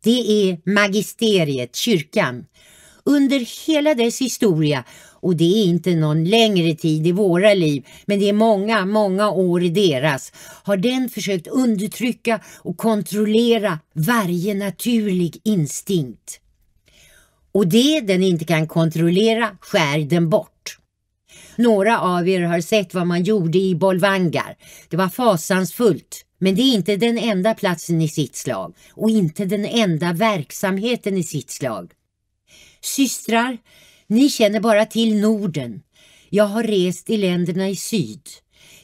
Det är magisteriet, kyrkan. Under hela dess historia, och det är inte någon längre tid i våra liv, men det är många, många år i deras, har den försökt undertrycka och kontrollera varje naturlig instinkt. Och det den inte kan kontrollera skär den bort. Några av er har sett vad man gjorde i Bolvangar. Det var fasansfullt. Men det är inte den enda platsen i sitt slag och inte den enda verksamheten i sitt slag. Systrar, ni känner bara till Norden. Jag har rest i länderna i syd.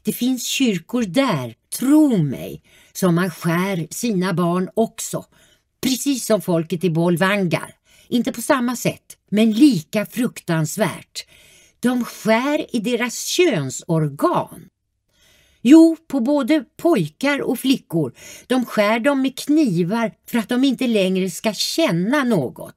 Det finns kyrkor där, tro mig, som man skär sina barn också. Precis som folket i Bolvangar. Inte på samma sätt, men lika fruktansvärt. De skär i deras könsorgan. Jo, på både pojkar och flickor. De skär dem med knivar för att de inte längre ska känna något.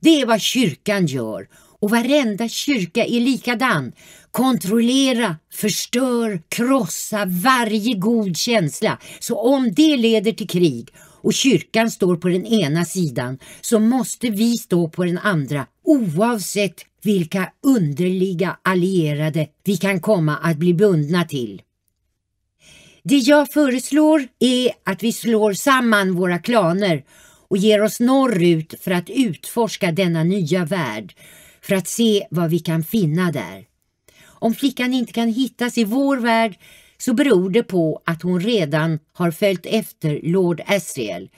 Det är vad kyrkan gör och varenda kyrka är likadan. Kontrollera, förstör, krossa varje god känsla. Så om det leder till krig och kyrkan står på den ena sidan så måste vi stå på den andra oavsett vilka underliga allierade vi kan komma att bli bundna till. Det jag föreslår är att vi slår samman våra klaner och ger oss norrut för att utforska denna nya värld, för att se vad vi kan finna där. Om flickan inte kan hittas i vår värld så beror det på att hon redan har följt efter Lord Asriel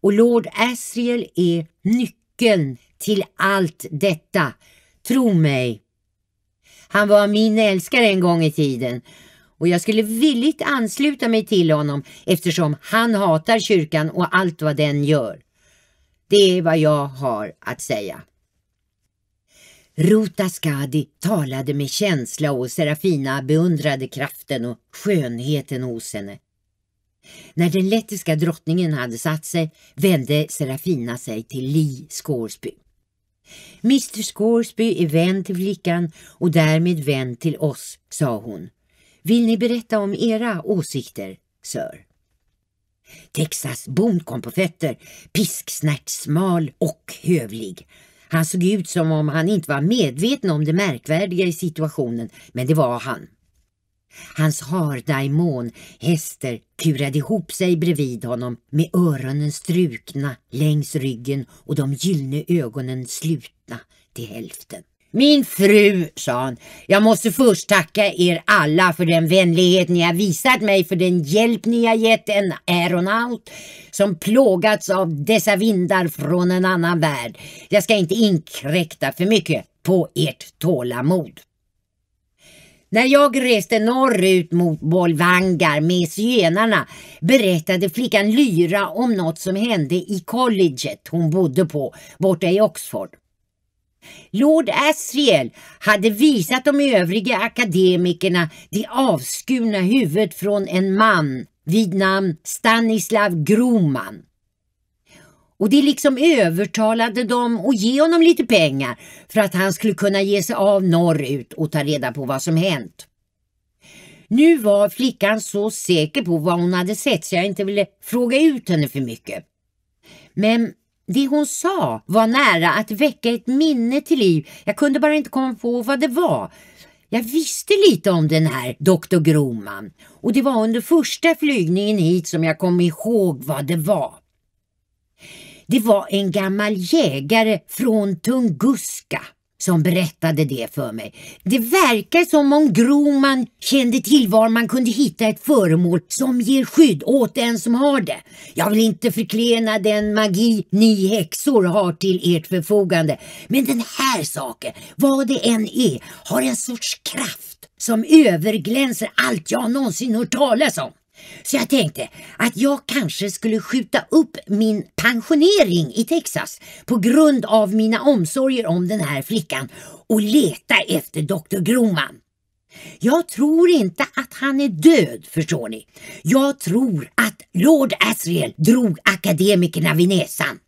och Lord Asriel är nyckeln till allt detta, tro mig. Han var min älskare en gång i tiden och jag skulle villigt ansluta mig till honom eftersom han hatar kyrkan och allt vad den gör. Det är vad jag har att säga. Rota Skadi talade med känsla och Serafina beundrade kraften och skönheten hos henne. När den lettiska drottningen hade satt sig vände Serafina sig till Lee Scoresby. Mr Scoresby är vän till flickan och därmed vän till oss, sa hon. Vill ni berätta om era åsikter, sir? Texas bond kom på fötter, pisksnärt smal och hövlig. Han såg ut som om han inte var medveten om det märkvärdiga i situationen, men det var han. Hans hardaimon, Hester, kurade ihop sig bredvid honom med öronen strukna längs ryggen och de gyllene ögonen slutna till hälften. Min fru, sa han, jag måste först tacka er alla för den vänlighet ni har visat mig, för den hjälp ni har gett en aeronaut som plågats av dessa vindar från en annan värld. Jag ska inte inkräkta för mycket på ert tålamod. När jag reste norrut mot Bolvangar med zigenarna berättade flickan Lyra om något som hände i colleget hon bodde på, borta i Oxford. Lord Asriel hade visat de övriga akademikerna det avskurna huvudet från en man vid namn Stanislav Groman. Och det liksom övertalade dem att ge honom lite pengar för att han skulle kunna ge sig av norrut och ta reda på vad som hänt. Nu var flickan så säker på vad hon hade sett så jag inte ville fråga ut henne för mycket. Men det hon sa var nära att väcka ett minne till liv. Jag kunde bara inte komma på vad det var. Jag visste lite om den här doktor Groman och det var under första flygningen hit som jag kom ihåg vad det var. Det var en gammal jägare från Tunguska som berättade det för mig. Det verkar som om Groman kände till var man kunde hitta ett föremål som ger skydd åt den som har det. Jag vill inte förklena den magi ni häxor har till ert förfogande, men den här saken, vad det än är, har en sorts kraft som överglänser allt jag någonsin hört talas om. Så jag tänkte att jag kanske skulle skjuta upp min pensionering i Texas på grund av mina omsorger om den här flickan och leta efter Dr. Groman. Jag tror inte att han är död, förstår ni. Jag tror att Lord Asriel drog akademikerna vid näsan.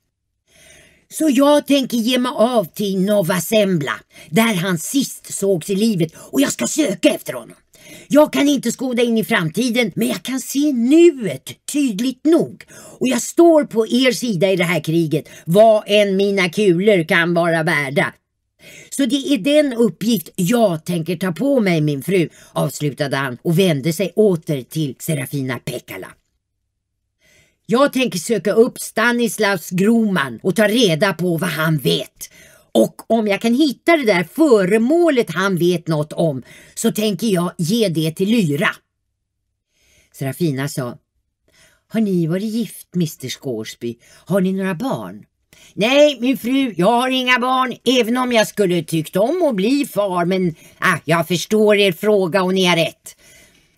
Så jag tänker ge mig av till Nova Sembla, där han sist sågs i livet och jag ska söka efter honom. Jag kan inte skåda in i framtiden, men jag kan se nuet tydligt nog. Och jag står på er sida i det här kriget, vad än mina kulor kan vara värda. Så det är den uppgift jag tänker ta på mig, min fru, avslutade han och vände sig åter till Serafina Pekala. Jag tänker söka upp Stanislavs Groman och ta reda på vad han vet. Och om jag kan hitta det där föremålet han vet något om så tänker jag ge det till Lyra. Serafina sa, har ni varit gift Mr Skårsby? Har ni några barn? Nej, min fru, jag har inga barn, även om jag skulle tyckt om att bli far, men ah, jag förstår er fråga och ni har rätt.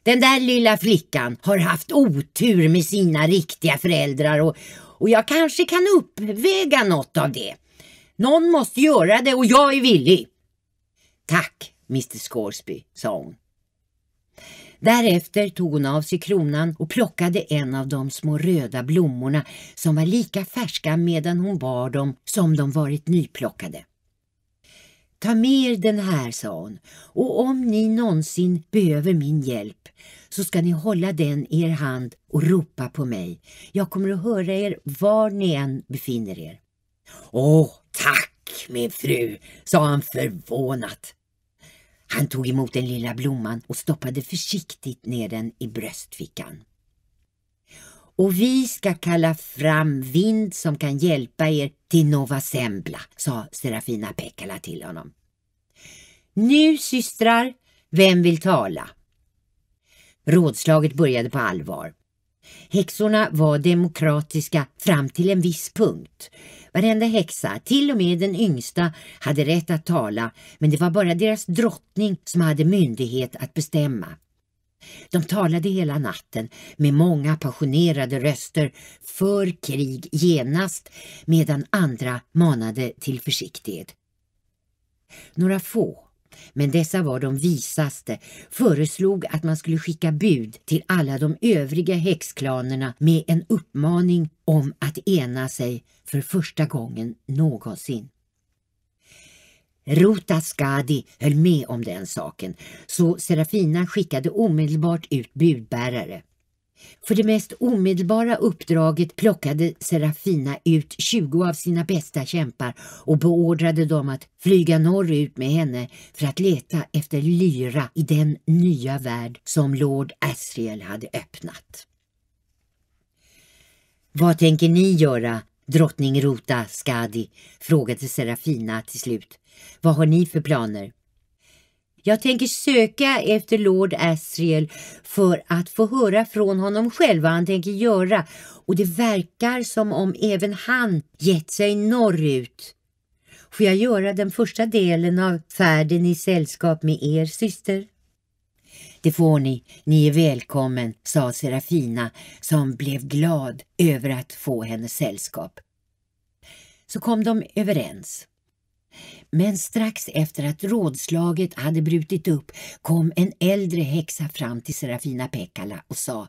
Den där lilla flickan har haft otur med sina riktiga föräldrar och, och jag kanske kan uppväga något av det. Någon måste göra det och jag är villig. Tack, Mr Scoresby, sa hon. Därefter tog hon av sig kronan och plockade en av de små röda blommorna som var lika färska medan hon bar dem som de varit nyplockade. Ta med er den här, sa hon, och om ni någonsin behöver min hjälp så ska ni hålla den i er hand och ropa på mig. Jag kommer att höra er var ni än befinner er. Åh, Tack min fru, sa han förvånat. Han tog emot den lilla blomman och stoppade försiktigt ner den i bröstfickan. Och vi ska kalla fram vind som kan hjälpa er till Nova Sembla, sa Serafina Pekkala till honom. Nu systrar, vem vill tala? Rådslaget började på allvar. Häxorna var demokratiska fram till en viss punkt. Varenda häxa, till och med den yngsta, hade rätt att tala men det var bara deras drottning som hade myndighet att bestämma. De talade hela natten med många passionerade röster för krig genast medan andra manade till försiktighet. Några få men dessa var de visaste, föreslog att man skulle skicka bud till alla de övriga häxklanerna med en uppmaning om att ena sig för första gången någonsin. Rota Skadi höll med om den saken, så Serafina skickade omedelbart ut budbärare. För det mest omedelbara uppdraget plockade Serafina ut 20 av sina bästa kämpar och beordrade dem att flyga norrut med henne för att leta efter Lyra i den nya värld som Lord Asriel hade öppnat. Vad tänker ni göra, drottning Rota Skadi? frågade Serafina till slut. Vad har ni för planer? Jag tänker söka efter Lord Asriel för att få höra från honom själv vad han tänker göra och det verkar som om även han gett sig norrut. Får jag göra den första delen av färden i sällskap med er syster? Det får ni, ni är välkommen, sa Serafina som blev glad över att få hennes sällskap. Så kom de överens. Men strax efter att rådslaget hade brutit upp kom en äldre häxa fram till Serafina Pekkala och sa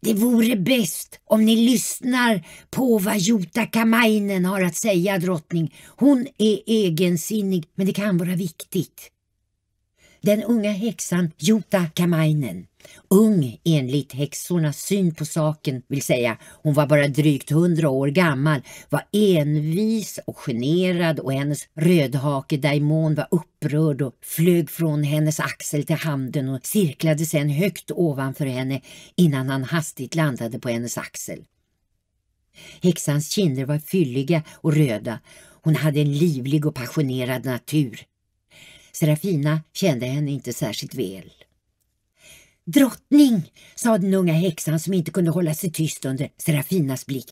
det vore bäst om ni lyssnar på vad Jota Kamainen har att säga, drottning. Hon är egensinnig, men det kan vara viktigt. Den unga häxan Jota Kamainen Ung enligt häxornas syn på saken, vill säga hon var bara drygt hundra år gammal, var envis och generad och hennes rödhake-daimon var upprörd och flög från hennes axel till handen och cirklade sedan högt ovanför henne innan han hastigt landade på hennes axel. Häxans kinder var fylliga och röda. Hon hade en livlig och passionerad natur. Serafina kände henne inte särskilt väl. Drottning, sa den unga häxan som inte kunde hålla sig tyst under Serafinas blick.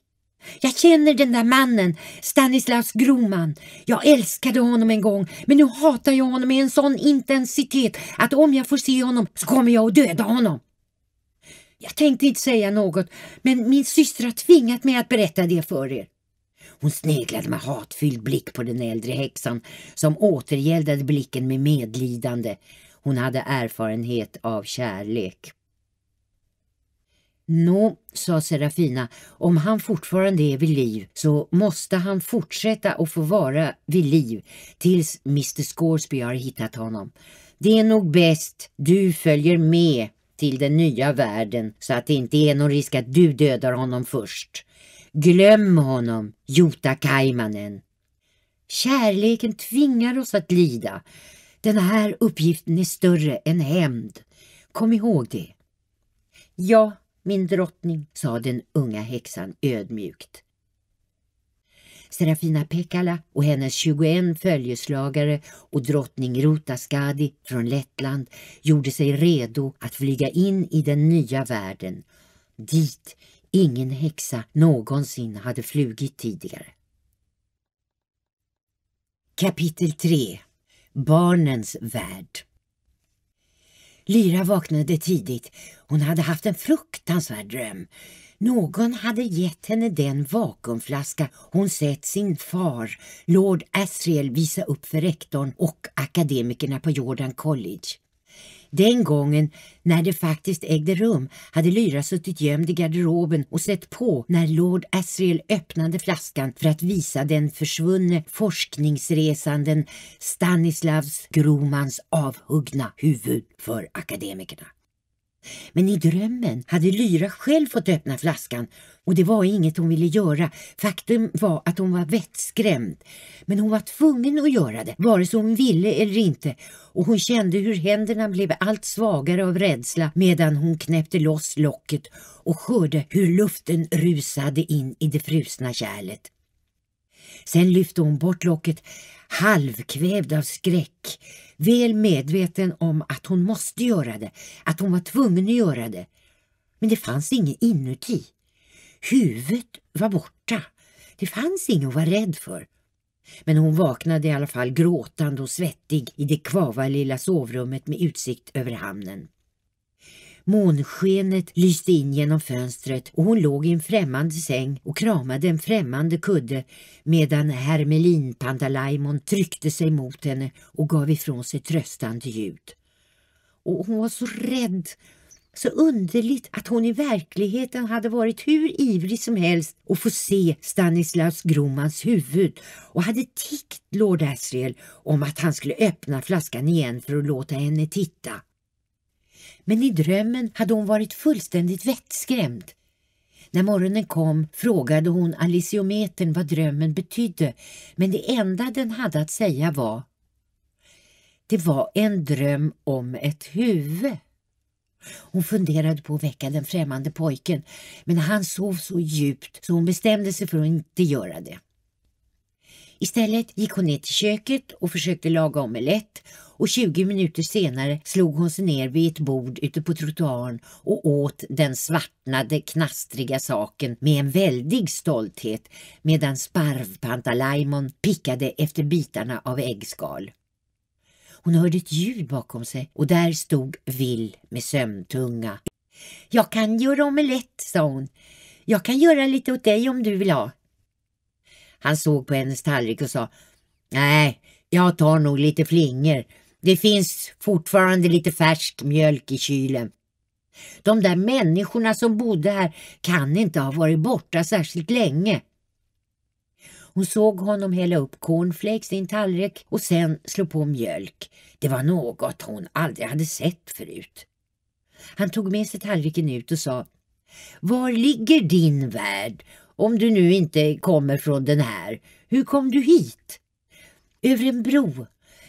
Jag känner den där mannen, Stanislaus Groman. Jag älskade honom en gång, men nu hatar jag honom med en sån intensitet att om jag får se honom så kommer jag att döda honom. Jag tänkte inte säga något, men min syster har tvingat mig att berätta det för er. Hon sneglade med hatfylld blick på den äldre häxan som återgäldade blicken med medlidande hon hade erfarenhet av kärlek. Nå, sa Serafina, om han fortfarande är vid liv så måste han fortsätta att få vara vid liv tills Mr Scoresby har hittat honom. Det är nog bäst du följer med till den nya världen så att det inte är någon risk att du dödar honom först. Glöm honom, Jota Kaimanen. Kärleken tvingar oss att lida. Den här uppgiften är större än hämnd. Kom ihåg det. Ja, min drottning, sa den unga häxan ödmjukt. Serafina Pekala och hennes 21 följeslagare och drottning Rutaskadi från Lettland gjorde sig redo att flyga in i den nya världen, dit ingen häxa någonsin hade flugit tidigare. Kapitel 3 barnens värld. Lyra vaknade tidigt. Hon hade haft en fruktansvärd dröm. Någon hade gett henne den vakuumflaska hon sett sin far, Lord Asriel, visa upp för rektorn och akademikerna på Jordan College. Den gången när det faktiskt ägde rum hade Lyra suttit gömd i garderoben och sett på när Lord Asriel öppnade flaskan för att visa den försvunne forskningsresanden Stanislavs Gromans avhuggna huvud för akademikerna. Men i drömmen hade Lyra själv fått öppna flaskan och det var inget hon ville göra. Faktum var att hon var vettskrämd. Men hon var tvungen att göra det, vare sig hon ville eller inte och hon kände hur händerna blev allt svagare av rädsla medan hon knäppte loss locket och hörde hur luften rusade in i det frusna kärlet. Sen lyfte hon bort locket, halvkvävd av skräck, väl medveten om att hon måste göra det, att hon var tvungen att göra det. Men det fanns inget inuti. Huvudet var borta. Det fanns inget att vara rädd för. Men hon vaknade i alla fall gråtande och svettig i det kvava lilla sovrummet med utsikt över hamnen. Månskenet lyste in genom fönstret och hon låg i en främmande säng och kramade en främmande kudde medan Hermelin Pantalaimon tryckte sig mot henne och gav ifrån sig tröstande ljud. Och hon var så rädd så underligt att hon i verkligheten hade varit hur ivrig som helst att få se Stanislas Gromans huvud och hade tiggt Lord Asriel om att han skulle öppna flaskan igen för att låta henne titta men i drömmen hade hon varit fullständigt vettskrämd. När morgonen kom frågade hon Alisiometern vad drömmen betydde men det enda den hade att säga var Det var en dröm om ett huvud. Hon funderade på att väcka den främmande pojken men han sov så djupt så hon bestämde sig för att inte göra det. Istället gick hon ner till köket och försökte laga omelett och 20 minuter senare slog hon sig ner vid ett bord ute på trottoaren och åt den svartnade knastriga saken med en väldig stolthet medan sparvpantalajmon pickade efter bitarna av äggskal. Hon hörde ett ljud bakom sig och där stod Vill med sömntunga. Jag kan göra omelett, sa hon. Jag kan göra lite åt dig om du vill ha. Han såg på hennes tallrik och sa Nej, jag tar nog lite flingor. Det finns fortfarande lite färsk mjölk i kylen. De där människorna som bodde här kan inte ha varit borta särskilt länge. Hon såg honom hälla upp cornflakes i en tallrik och sen slå på mjölk. Det var något hon aldrig hade sett förut. Han tog med sig tallriken ut och sa Var ligger din värld? Om du nu inte kommer från den här, hur kom du hit? Över en bro,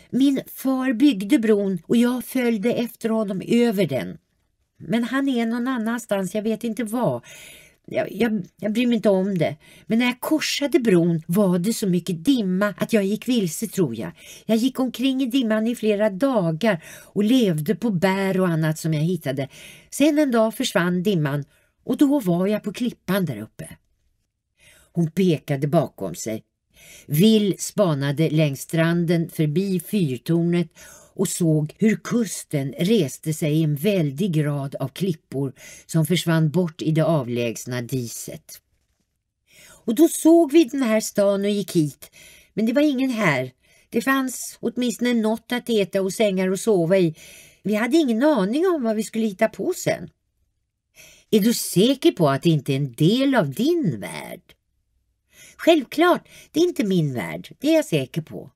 min far byggde bron och jag följde efter honom över den. Men han är någon annanstans, jag vet inte var. Jag, jag, jag bryr mig inte om det. Men när jag korsade bron var det så mycket dimma att jag gick vilse tror jag. Jag gick omkring i dimman i flera dagar och levde på bär och annat som jag hittade. Sen en dag försvann dimman och då var jag på klippan där uppe. Hon pekade bakom sig. Vill spanade längs stranden förbi fyrtornet och såg hur kusten reste sig i en väldig grad av klippor som försvann bort i det avlägsna diset. Och då såg vi den här stan och gick hit, men det var ingen här. Det fanns åtminstone något att äta och sängar att sova i. Vi hade ingen aning om vad vi skulle hitta på sen. Är du säker på att det inte är en del av din värld? Självklart, det är inte min värld, det är jag säker på.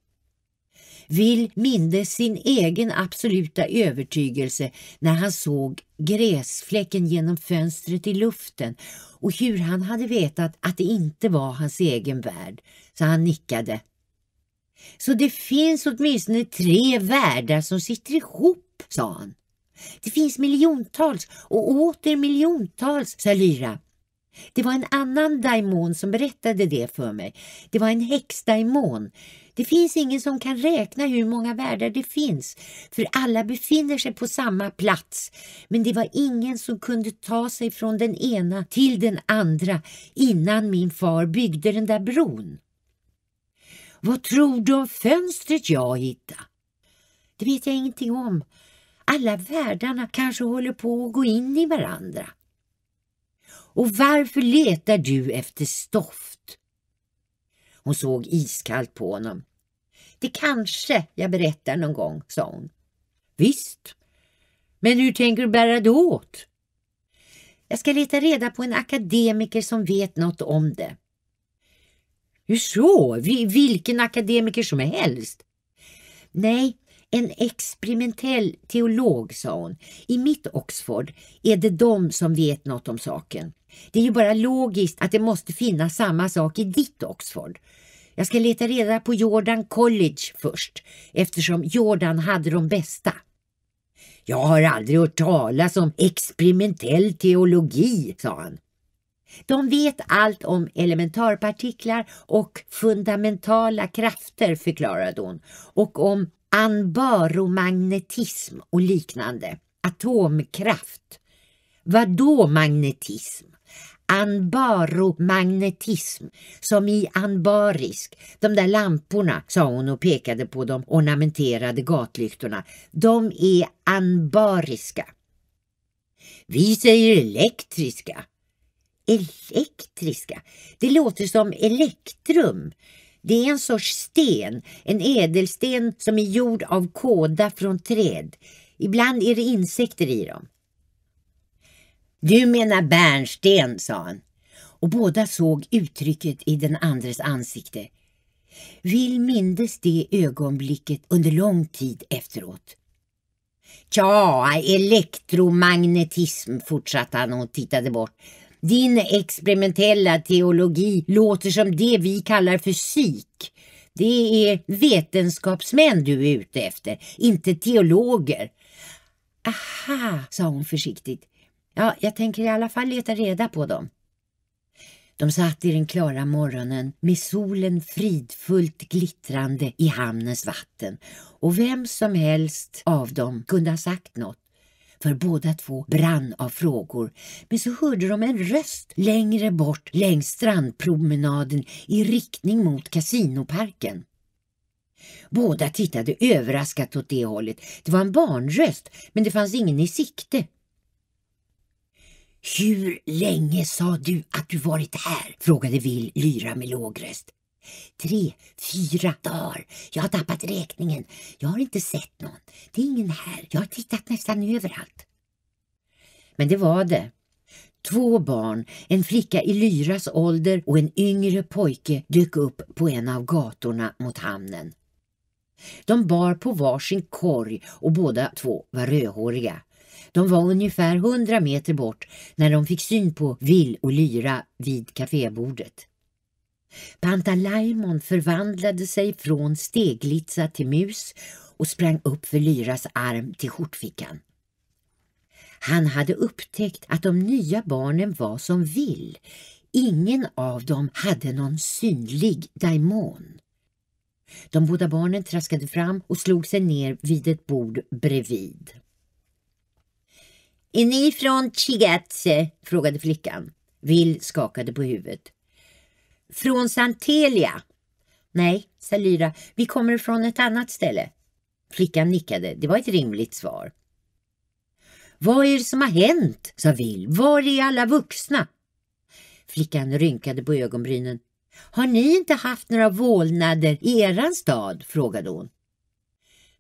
Will mindes sin egen absoluta övertygelse när han såg gräsfläcken genom fönstret i luften och hur han hade vetat att det inte var hans egen värld, så han nickade. Så det finns åtminstone tre världar som sitter ihop, sa han. Det finns miljontals och åter miljontals, sa Lyra. Det var en annan daimon som berättade det för mig. Det var en häxdaimon. Det finns ingen som kan räkna hur många världar det finns, för alla befinner sig på samma plats. Men det var ingen som kunde ta sig från den ena till den andra innan min far byggde den där bron. Vad tror du om fönstret jag hittade? Det vet jag ingenting om. Alla världarna kanske håller på att gå in i varandra. Och varför letar du efter stoft? Hon såg iskallt på honom. Det kanske jag berättar någon gång, sa hon. Visst, men hur tänker du bära det åt? Jag ska leta reda på en akademiker som vet något om det. Hur så? Vilken akademiker som helst? Nej, en experimentell teolog, sa hon. I mitt Oxford är det de som vet något om saken. Det är ju bara logiskt att det måste finnas samma sak i ditt Oxford. Jag ska leta reda på Jordan College först, eftersom Jordan hade de bästa. Jag har aldrig hört talas om experimentell teologi, sa han. De vet allt om elementarpartiklar och fundamentala krafter, förklarade hon, och om anbaromagnetism och liknande, atomkraft. Vadå magnetism? Anbaromagnetism, som i anbarisk, de där lamporna, sa hon och pekade på de ornamenterade gatlyktorna, de är anbariska. Vi säger elektriska. Elektriska? Det låter som elektrum. Det är en sorts sten, en ädelsten som är gjord av kåda från träd. Ibland är det insekter i dem. Du menar bärnsten, sa han. Och båda såg uttrycket i den andres ansikte. Vill mindes det ögonblicket under lång tid efteråt. Tja, elektromagnetism, fortsatte han och tittade bort. Din experimentella teologi låter som det vi kallar fysik. Det är vetenskapsmän du är ute efter, inte teologer. Aha, sa hon försiktigt. Ja, jag tänker i alla fall leta reda på dem. De satt i den klara morgonen med solen fridfullt glittrande i hamnens vatten och vem som helst av dem kunde ha sagt något för båda två brann av frågor. Men så hörde de en röst längre bort längs strandpromenaden i riktning mot kasinoparken. Båda tittade överraskat åt det hållet. Det var en barnröst, men det fanns ingen i sikte. Hur länge sa du att du varit här? frågade Vill lyra med låg röst. Tre, fyra dagar. Jag har tappat räkningen. Jag har inte sett någon. Det är ingen här. Jag har tittat nästan överallt. Men det var det. Två barn, en flicka i Lyras ålder och en yngre pojke dök upp på en av gatorna mot hamnen. De bar på varsin korg och båda två var rödhåriga. De var ungefär hundra meter bort när de fick syn på Vill och Lyra vid kafébordet. Pantalaimon förvandlade sig från steglitsa till mus och sprang upp för Lyras arm till skjortfickan. Han hade upptäckt att de nya barnen var som vill. Ingen av dem hade någon synlig daimon. De båda barnen traskade fram och slog sig ner vid ett bord bredvid. Är ni från Chigatse? frågade flickan. Vill skakade på huvudet. Från Santelia? Nej, sa Lyra, vi kommer från ett annat ställe. Flickan nickade, det var ett rimligt svar. Vad är det som har hänt? sa Will. Var är alla vuxna? Flickan rynkade på ögonbrynen. Har ni inte haft några vålnader i eran stad? frågade hon.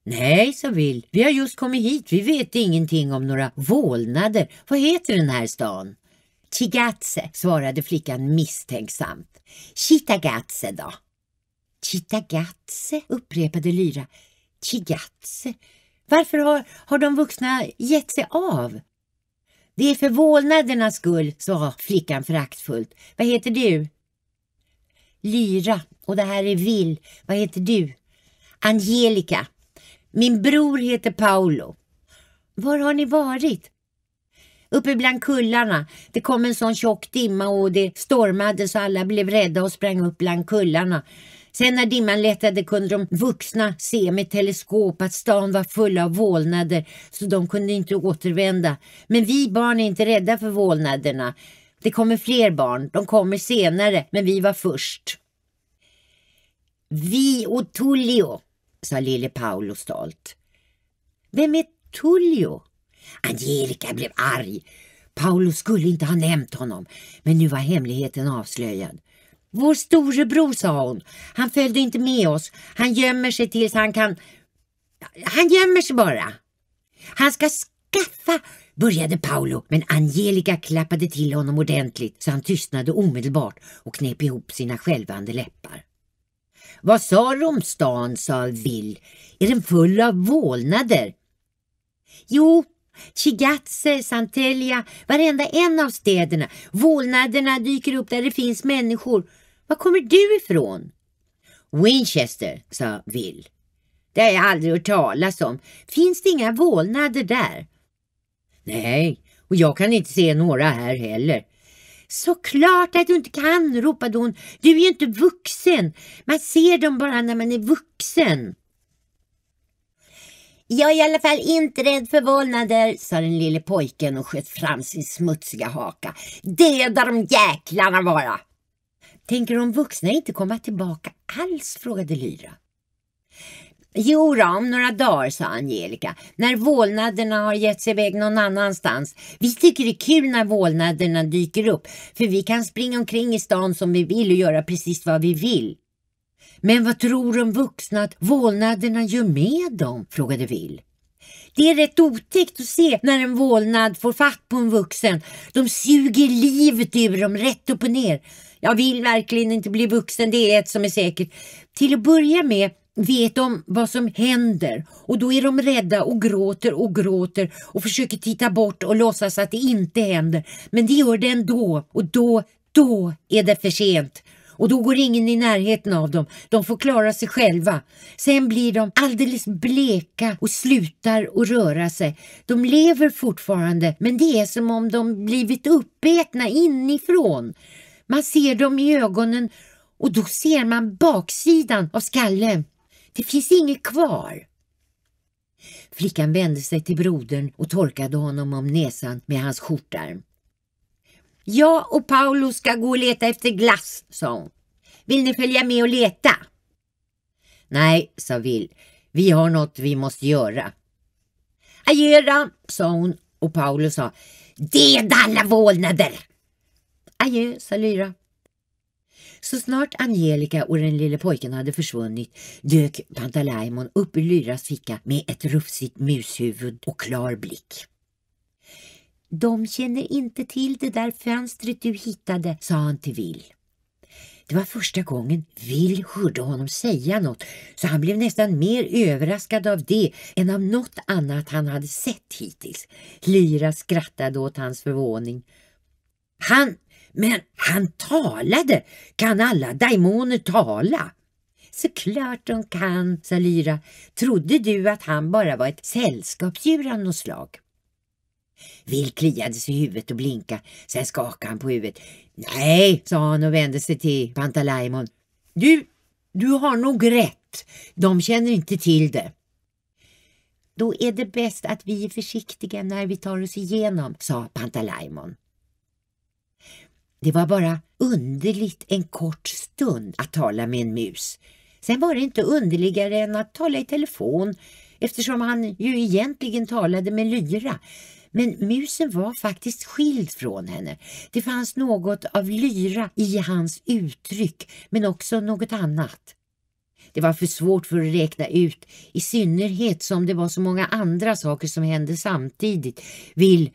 Nej, sa Will. Vi har just kommit hit. Vi vet ingenting om några vålnader. Vad heter den här stan? Chigatse, svarade flickan misstänksamt. Chitagatse då? Chitagatse, upprepade Lyra. Chigatse. Varför har, har de vuxna gett sig av? Det är för vålnadernas skull, sa flickan föraktfullt. Vad heter du? Lyra, och det här är Vill. Vad heter du? Angelica. Min bror heter Paolo. Var har ni varit? Uppe bland kullarna. Det kom en sån tjock dimma och det stormade så alla blev rädda och sprang upp bland kullarna. Sen när dimman lättade kunde de vuxna se med teleskop att stan var full av vålnader så de kunde inte återvända. Men vi barn är inte rädda för vålnaderna. Det kommer fler barn. De kommer senare, men vi var först. Vi och Tullio, sa lille Paolo stolt. Vem är Tullio? Angelica blev arg. Paolo skulle inte ha nämnt honom, men nu var hemligheten avslöjad. Vår storebror, sa hon, han följde inte med oss. Han gömmer sig tills han kan... Han gömmer sig bara. Han ska skaffa, började Paolo, men Angelica klappade till honom ordentligt så han tystnade omedelbart och knep ihop sina skälvande läppar. Vad sa du om stan, sa Vill. Är den full av vålnader? Jo, Chigatse, Santelia, varenda en av städerna. Vålnaderna dyker upp där det finns människor. Var kommer du ifrån? Winchester, sa Will. Det har jag aldrig hört talas om. Finns det inga vålnader där? Nej, och jag kan inte se några här heller. Såklart att du inte kan, ropade hon. Du är ju inte vuxen. Man ser dem bara när man är vuxen. Jag är i alla fall inte rädd för vålnader, sa den lille pojken och sköt fram sin smutsiga haka. Döda de jäklarna bara! Tänker de vuxna inte komma tillbaka alls? frågade Lyra. Jo då, om några dagar, sa Angelica, när vålnaderna har gett sig iväg någon annanstans. Vi tycker det är kul när vålnaderna dyker upp, för vi kan springa omkring i stan som vi vill och göra precis vad vi vill. Men vad tror de vuxna att vålnaderna gör med dem? frågade Will. Det är rätt otäckt att se när en vålnad får fatt på en vuxen. De suger livet ur dem rätt upp och ner. Jag vill verkligen inte bli vuxen, det är ett som är säkert. Till att börja med vet de vad som händer och då är de rädda och gråter och gråter och försöker titta bort och låtsas att det inte händer. Men det gör det ändå och då, då är det för sent och då går ingen i närheten av dem. De får klara sig själva. Sen blir de alldeles bleka och slutar att röra sig. De lever fortfarande men det är som om de blivit uppätna inifrån. Man ser dem i ögonen och då ser man baksidan av skallen. Det finns inget kvar. Flickan vände sig till brodern och torkade honom om näsan med hans skjortärm. Jag och Paolo ska gå och leta efter glass, sa hon. Vill ni följa med och leta? Nej, sa Will. Vi har något vi måste göra. Adjöra, sa hon och Paolo sa Döda alla vålnader! Adjö, sa Lyra. Så snart Angelica och den lille pojken hade försvunnit dök Pantalaimon upp ur Lyras ficka med ett rufsigt mushuvud och klar blick. De känner inte till det där fönstret du hittade, sa han till Will. Det var första gången Will hörde honom säga något så han blev nästan mer överraskad av det än av något annat han hade sett hittills. Lyra skrattade åt hans förvåning. Han, men han talade! Kan alla daimoner tala? Såklart de kan, sa Lyra. Trodde du att han bara var ett sällskapsdjur av något slag? Will kliade sig i huvudet och blinkade. Sen skakade han på huvudet. Nej, sa han och vände sig till Pantalaimon. Du, du har nog rätt. De känner inte till det. Då är det bäst att vi är försiktiga när vi tar oss igenom, sa Pantalaimon. Det var bara underligt en kort stund att tala med en mus. Sen var det inte underligare än att tala i telefon eftersom han ju egentligen talade med lyra. Men musen var faktiskt skild från henne. Det fanns något av lyra i hans uttryck, men också något annat. Det var för svårt för att räkna ut, i synnerhet som det var så många andra saker som hände samtidigt. Vill